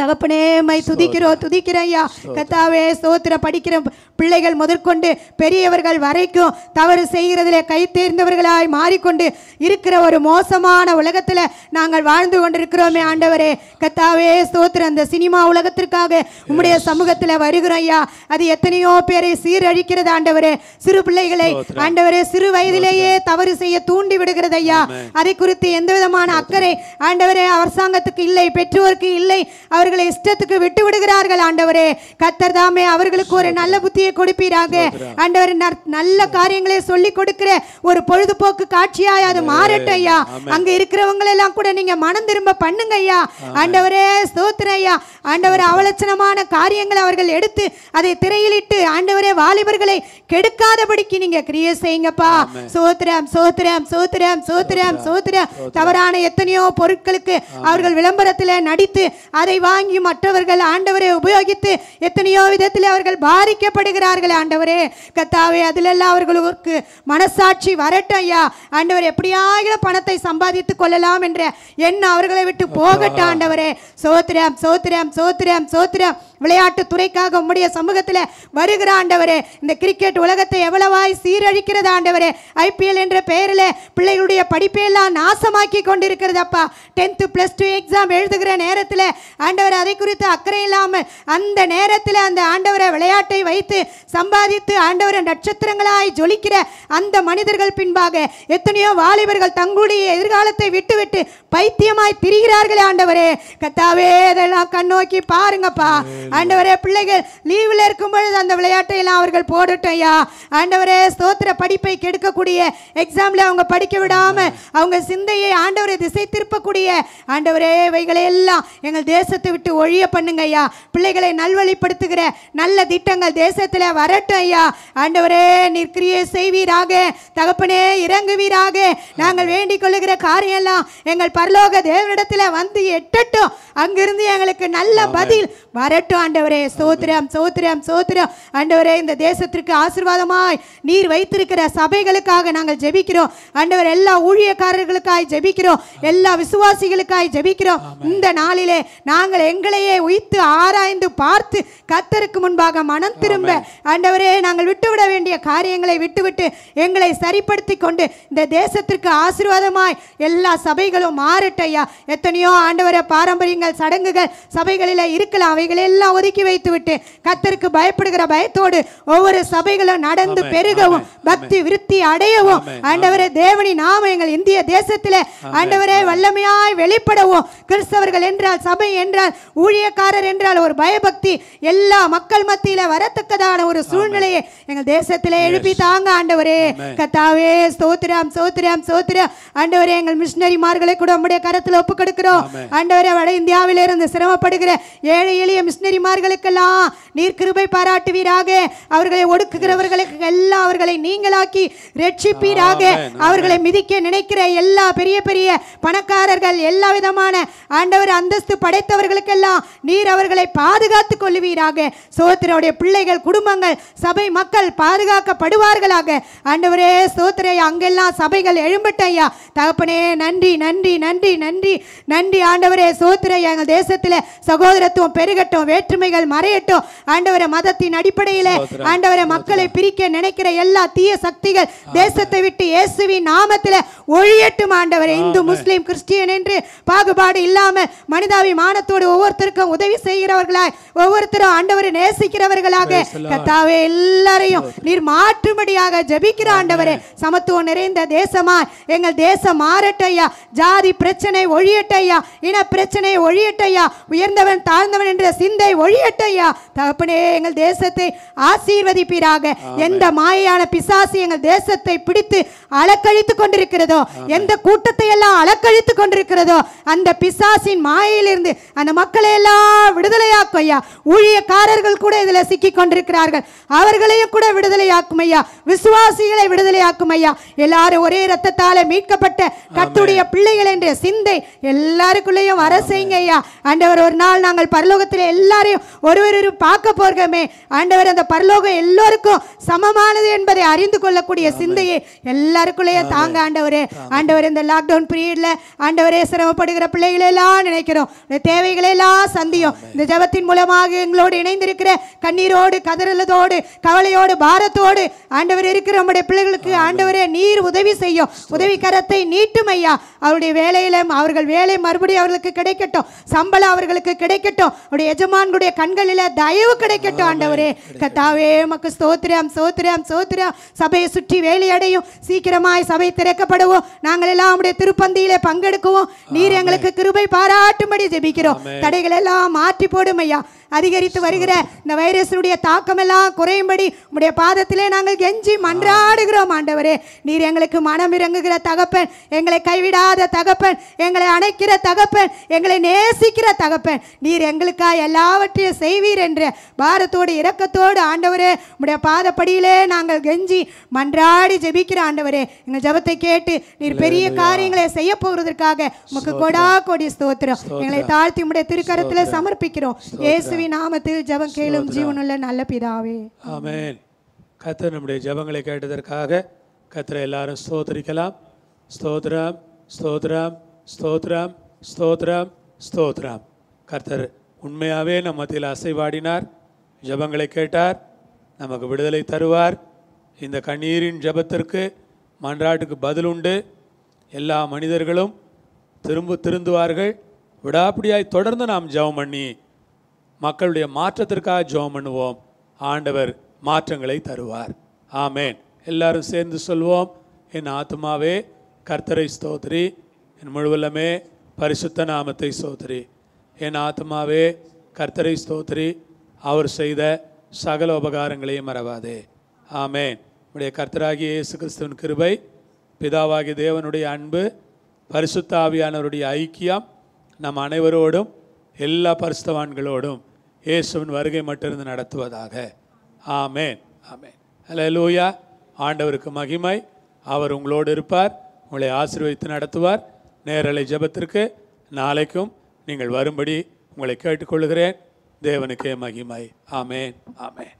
தகப்பனே மை துதிக்கிறோம் ஐயா கத்தாவே சோத்திர படிக்கிற பிள்ளைகள் முதற்கொண்டு பெரியவர்கள் வரைக்கும் தவறு செய்கிறதுல கை தேர்ந்தவர்களாய் மாறிக்கொண்டு இருக்கிற ஒரு மோசமான உலகத்தில் நாங்கள் வாழ்ந்து கொண்டிருக்கிறோமே ஆண்டவரே கத்தாவே சோத்திர அந்த சினிமா உலகத்திற்காக உம்முடைய சமூகத்தில் வருகிறோம் ஐயா அது எத்தனையோ பேரை சீரழிக்கிறது ஆண்டவரே சிறு பிள்ளைகளை ஆண்டவரே சிறு வயதிலேயே தவறு செய்ய தூண்டி விடுகிறது ஐயா அதை குறித்து எந்த விதமான அக்கறை ஆண்டவரே அரசாங்கத்துக்கு இல்லை பெற்றோருக்கு இல்லை அவர் அவர்களை இஷ்டத்துக்கு விட்டு விடுகிறார்கள் ஆண்டவரே கத்தர் தாமே அவர்களுக்கு ஒரு நல்ல புத்தியை கொடுப்பீராக ஆண்டவர் நல்ல காரியங்களை சொல்லி கொடுக்கிற ஒரு பொழுதுபோக்கு காட்சியாய் அது மாறட்டும் ஐயா அங்க இருக்கிறவங்க எல்லாம் கூட நீங்க மனம் திரும்ப பண்ணுங்க ஐயா ஆண்டவரே ஸ்தோத்திரம் ஐயா ஆண்டவர் அவலட்சணமான காரியங்களை அவர்கள் எடுத்து அதை திரையிலிட்டு ஆண்டவரே வாலிபர்களை கெடுக்காதபடிக்கு நீங்க கிரியை செய்யுங்கப்பா சோத்திரம் சோத்திரம் சோத்திரம் சோத்திரம் சோத்திரம் தவறான எத்தனையோ பொருட்களுக்கு அவர்கள் விளம்பரத்தில் நடித்து அதை வா வாங்கி மற்றவர்கள் ஆண்டவரை உபயோகித்து எத்தனையோ விதத்தில் அவர்கள் பாதிக்கப்படுகிறார்கள் ஆண்டவரே கத்தாவே அதிலெல்லாம் அவர்களுக்கு மனசாட்சி வரட்டும் ஐயா ஆண்டவர் எப்படியாகிலும் பணத்தை சம்பாதித்து கொள்ளலாம் என்ற எண்ணம் அவர்களை விட்டு போகட்டும் ஆண்டவரே சோத்திரம் சோத்திரம் சோத்திரம் சோத்திரம் விளையாட்டு துறைக்காக உம்முடைய சமூகத்தில் வருகிற ஆண்டவரே இந்த கிரிக்கெட் உலகத்தை எவ்வளவாய் சீரழிக்கிறது ஆண்டவரே ஐபிஎல் என்ற பெயரில் பிள்ளைகளுடைய படிப்பை எல்லாம் நாசமாக்கி கொண்டிருக்கிறது அப்பா டென்த்து ப்ளஸ் டூ எக்ஸாம் எழுதுகிற நேரத்தில் ஆண்டவர் அதை குறித்து அக்கறை இல்லாமல் அந்த நேரத்தில் அந்த ஆண்டவரை விளையாட்டை வைத்து சம்பாதித்து ஆண்டவரை நட்சத்திரங்களாய் ஜொலிக்கிற அந்த மனிதர்கள் பின்பாக எத்தனையோ வாலிபர்கள் தங்களுடைய எதிர்காலத்தை விட்டுவிட்டு பைத்தியமாய் திரிகிறார்களே ஆண்டவரே கத்தாவே இதெல்லாம் கண்ணோக்கி பாருங்கப்பா ஆண்டவரே பிள்ளைகள் லீவில் இருக்கும் பொழுது அந்த விளையாட்டை எல்லாம் அவர்கள் போடட்டும் ஐயா ஆண்டவரே ஸ்தோத்திர படிப்பை கெடுக்கக்கூடிய எக்ஸாமில் அவங்க படிக்க விடாம அவங்க சிந்தையை ஆண்டவரை திசை திருப்பக்கூடிய ஆண்டவரே இவைகளை எல்லாம் எங்கள் தேசத்தை விட்டு ஒழிய பண்ணுங்க ஐயா பிள்ளைகளை நல்வழிப்படுத்துகிற நல்ல திட்டங்கள் தேசத்தில் வரட்டும் ஐயா ஆண்டவரே நிற்கிரியை செய்வீராக தகப்பனே இறங்குவீராக நாங்கள் வேண்டிக் கொள்ளுகிற காரியம் எல்லாம் எங்கள் பரலோக தேவனிடத்தில் வந்து எட்டட்டும் அங்கிருந்து எங்களுக்கு நல்ல பதில் வரட்டும் ஸ்தோத்திரம் ஆண்டவரே ஸ்தோத்திரம் ஸ்தோத்திரம் ஸ்தோத்திரம் ஆண்டவரே இந்த தேசத்திற்கு ஆசிர்வாதமாய் நீர் வைத்திருக்கிற சபைகளுக்காக நாங்கள் ஜெபிக்கிறோம் ஆண்டவர் எல்லா ஊழியக்காரர்களுக்காய் ஜெபிக்கிறோம் எல்லா விசுவாசிகளுக்காய் ஜெபிக்கிறோம் இந்த நாளிலே நாங்கள் எங்களையே உயித்து ஆராய்ந்து பார்த்து கத்தருக்கு முன்பாக மனம் திரும்ப ஆண்டவரே நாங்கள் விட்டுவிட வேண்டிய காரியங்களை விட்டுவிட்டு எங்களை சரிப்படுத்தி கொண்டு இந்த தேசத்திற்கு ஆசிர்வாதமாய் எல்லா சபைகளும் மாறட்டையா எத்தனையோ ஆண்டவர பாரம்பரியங்கள் சடங்குகள் சபைகளில் இருக்கலாம் அவைகளெல்லாம் நான் ஒதுக்கி வைத்து விட்டேன் கத்தருக்கு பயப்படுகிற பயத்தோடு ஒவ்வொரு சபைகளும் நடந்து பெருகவும் பக்தி விருத்தி அடையவும் ஆண்டவரே தேவனி நாம எங்கள் இந்திய தேசத்தில் ஆண்டவரே வல்லமையாய் வெளிப்படவும் கிறிஸ்தவர்கள் என்றால் சபை என்றால் ஊழியக்காரர் என்றால் ஒரு பயபக்தி எல்லா மக்கள் மத்தியில வரத்தக்கதான ஒரு சூழ்நிலையை எங்கள் தேசத்தில் எழுப்பி தாங்க ஆண்டவரே கத்தாவே ஸ்தோத்திரம் ஸ்தோத்திரம் ஸ்தோத்திரம் ஆண்டவரே எங்கள் மிஷினரிமார்களை கூட நம்முடைய கரத்தில் ஒப்பு கொடுக்கிறோம் ஆண்டவரே வட இந்தியாவிலிருந்து சிரமப்படுகிற ஏழை எளிய மிஷினரி சகோதரிமார்களுக்கெல்லாம் நீர் கிருபை பாராட்டுவீராக அவர்களை ஒடுக்குகிறவர்களுக்கு எல்லாம் அவர்களை நீங்களாக்கி ரட்சிப்பீராக அவர்களை மிதிக்க நினைக்கிற எல்லா பெரிய பெரிய பணக்காரர்கள் எல்லா விதமான ஆண்டவர் அந்தஸ்து படைத்தவர்களுக்கெல்லாம் நீர் அவர்களை பாதுகாத்து கொள்ளுவீராக சோத்திரவுடைய பிள்ளைகள் குடும்பங்கள் சபை மக்கள் பாதுகாக்கப்படுவார்களாக ஆண்டவரே சோத்திரையா அங்கெல்லாம் சபைகள் எழும்பட்டையா தகப்பனே நன்றி நன்றி நன்றி நன்றி நன்றி ஆண்டவரே சோத்திரையா எங்கள் தேசத்தில் சகோதரத்துவம் பெருகட்டும் வேட்டு வேற்றுமைகள் மறையட்டும் ஆண்டவரை மதத்தின் அடிப்படையில் ஆண்டவரை மக்களை பிரிக்க நினைக்கிற எல்லா தீய சக்திகள் தேசத்தை விட்டு இயேசுவின் நாமத்தில் ஒழியட்டும் ஆண்டவரை இந்து முஸ்லீம் கிறிஸ்டியன் என்று பாகுபாடு இல்லாமல் மனிதாபிமானத்தோடு ஒவ்வொருத்தருக்கும் உதவி செய்கிறவர்களாய் ஒவ்வொருத்தரும் ஆண்டவரை நேசிக்கிறவர்களாக கத்தாவே எல்லாரையும் நீர் மாற்றுமடியாக ஜபிக்கிற ஆண்டவரே சமத்துவம் நிறைந்த தேசமா எங்கள் தேசம் மாறட்டையா ஜாதி பிரச்சனை ஒழியட்டையா இன பிரச்சனை ஒழியட்டையா உயர்ந்தவன் தாழ்ந்தவன் என்ற சிந்தை ஒழியட்டையா தகப்பனே எங்கள் தேசத்தை ஆசீர்வதிப்பீராக எந்த பிசாசு எங்கள் தேசத்தை பிடித்து அலக்கழித்து கொண்டிருக்கிறதோ எந்த கூட்டத்தை எல்லாம் அலக்கழித்து கொண்டிருக்கிறதோ அந்த பிசாசின் மாயையிலிருந்து அந்த மக்களை எல்லாம் விடுதலையாக்கும் ஐயா ஊழியக்காரர்கள் கூட இதில் சிக்கி கொண்டிருக்கிறார்கள் அவர்களையும் கூட விடுதலையாக்கும் ஐயா விசுவாசிகளை விடுதலையாக்கும் ஐயா எல்லாரும் ஒரே ரத்தத்தால் மீட்கப்பட்ட கத்துடைய பிள்ளைகள் என்ற சிந்தை எல்லாருக்குள்ளேயும் வர செய்யுங்க ஐயா அண்டவர் ஒரு நாள் நாங்கள் பரலோகத்தில் எல்லாரும் ஒவ்வொருவரையும் ஒருவரும் பார்க்க போகிறோமே ஆண்டவர் அந்த பரலோகம் எல்லோருக்கும் சமமானது என்பதை அறிந்து கொள்ளக்கூடிய சிந்தையை எல்லாருக்குள்ளேயே தாங்க ஆண்டவரே ஆண்டவர் இந்த லாக்டவுன் பீரியடில் ஆண்டவரே சிரமப்படுகிற பிள்ளைகளெல்லாம் நினைக்கிறோம் இந்த தேவைகளெல்லாம் சந்தியும் இந்த ஜபத்தின் மூலமாக எங்களோடு இணைந்திருக்கிற கண்ணீரோடு கதறலதோடு கவலையோடு பாரத்தோடு ஆண்டவர் இருக்கிற நம்முடைய பிள்ளைகளுக்கு ஆண்டவரே நீர் உதவி செய்யும் உதவி கரத்தை நீட்டும் ஐயா அவருடைய வேலையில அவர்கள் வேலை மறுபடியும் அவர்களுக்கு கிடைக்கட்டும் சம்பளம் அவர்களுக்கு கிடைக்கட்டும் அவருடைய எஜமான்கள் எங்களுடைய கண்களில் தயவு கிடைக்கட்டும் ஆண்டவரே கத்தாவே மக்கு ஸ்தோத்திரம் சோத்திரம் சோத்திரம் சபையை சுற்றி வேலையடையும் சீக்கிரமாய் சபை திறக்கப்படுவோம் நாங்கள் எல்லாம் உடைய திருப்பந்தியில பங்கெடுக்குவோம் நீர் எங்களுக்கு கிருபை பாராட்டும்படி ஜெபிக்கிறோம் தடைகள் எல்லாம் மாற்றி போடும் ஐயா அதிகரித்து வருகிற இந்த வைரஸினுடைய தாக்கமெல்லாம் குறையும்படி உடைய பாதத்திலே நாங்கள் கெஞ்சி மன்றாடுகிறோம் ஆண்டவரே நீர் எங்களுக்கு மனம் இறங்குகிற தகப்பன் எங்களை கைவிடாத தகப்பன் எங்களை அணைக்கிற தகப்பன் எங்களை நேசிக்கிற தகப்பன் நீர் எங்களுக்காக எல்லாவற்றையும் செய்வீர் என்ற பாரத்தோடு இரக்கத்தோடு ஆண்டவரே உடைய பாதப்படியிலே நாங்கள் கெஞ்சி மன்றாடி ஜெபிக்கிற ஆண்டவரே எங்கள் ஜபத்தை கேட்டு நீர் பெரிய காரியங்களை செய்ய போகிறதற்காக உமக்கு கொடா கொடி ஸ்தோத்திரம் எங்களை தாழ்த்தி உடைய திருக்கரத்தில் சமர்ப்பிக்கிறோம் ஏசு இயேசுவின் நாமத்தில் ஜெபம் கேளும் ஜீவனுள்ள நல்ல பிதாவே ஆமேன் கத்தர் நம்முடைய ஜெபங்களை கேட்டதற்காக கத்தரை எல்லாரும் ஸ்தோத்திரிக்கலாம் ஸ்தோத்ரம் ஸ்தோத்ரம் ஸ்தோத்ரம் ஸ்தோத்ரம் ஸ்தோத்ரம் கர்த்தர் உண்மையாகவே நம் மத்தியில் அசைவாடினார் ஜபங்களை கேட்டார் நமக்கு விடுதலை தருவார் இந்த கண்ணீரின் ஜபத்திற்கு மன்றாட்டுக்கு பதில் உண்டு எல்லா மனிதர்களும் திரும்ப திருந்துவார்கள் விடாப்பிடியாய் தொடர்ந்து நாம் ஜபம் பண்ணி மக்களுடைய மாற்றத்திற்காக ஜோம் பண்ணுவோம் ஆண்டவர் மாற்றங்களை தருவார் ஆமேன் எல்லாரும் சேர்ந்து சொல்வோம் என் ஆத்மாவே கர்த்தரை ஸ்தோத்ரி என் முழுவலமே பரிசுத்த நாமத்தை ஸ்தோத்ரி என் ஆத்மாவே கர்த்தரை ஸ்தோத்ரி அவர் செய்த சகல உபகாரங்களையும் மறவாதே ஆமேன் உடைய கர்த்தராகிய இயேசு கிறிஸ்துவின் கிருபை பிதாவாகிய தேவனுடைய அன்பு பரிசுத்தாவியானவருடைய ஐக்கியம் நம் அனைவரோடும் எல்லா பரிசுத்தவான்களோடும் இயேசுவின் வருகை மட்டிருந்து நடத்துவதாக ஆமேன் ஆமேன் ஹலோ லூயா ஆண்டவருக்கு மகிமை அவர் உங்களோடு இருப்பார் உங்களை ஆசீர்வதித்து நடத்துவார் நேரலை ஜபத்திற்கு நாளைக்கும் நீங்கள் வரும்படி உங்களை கேட்டுக்கொள்கிறேன் தேவனுக்கே மகிமை ஆமேன் ஆமேன்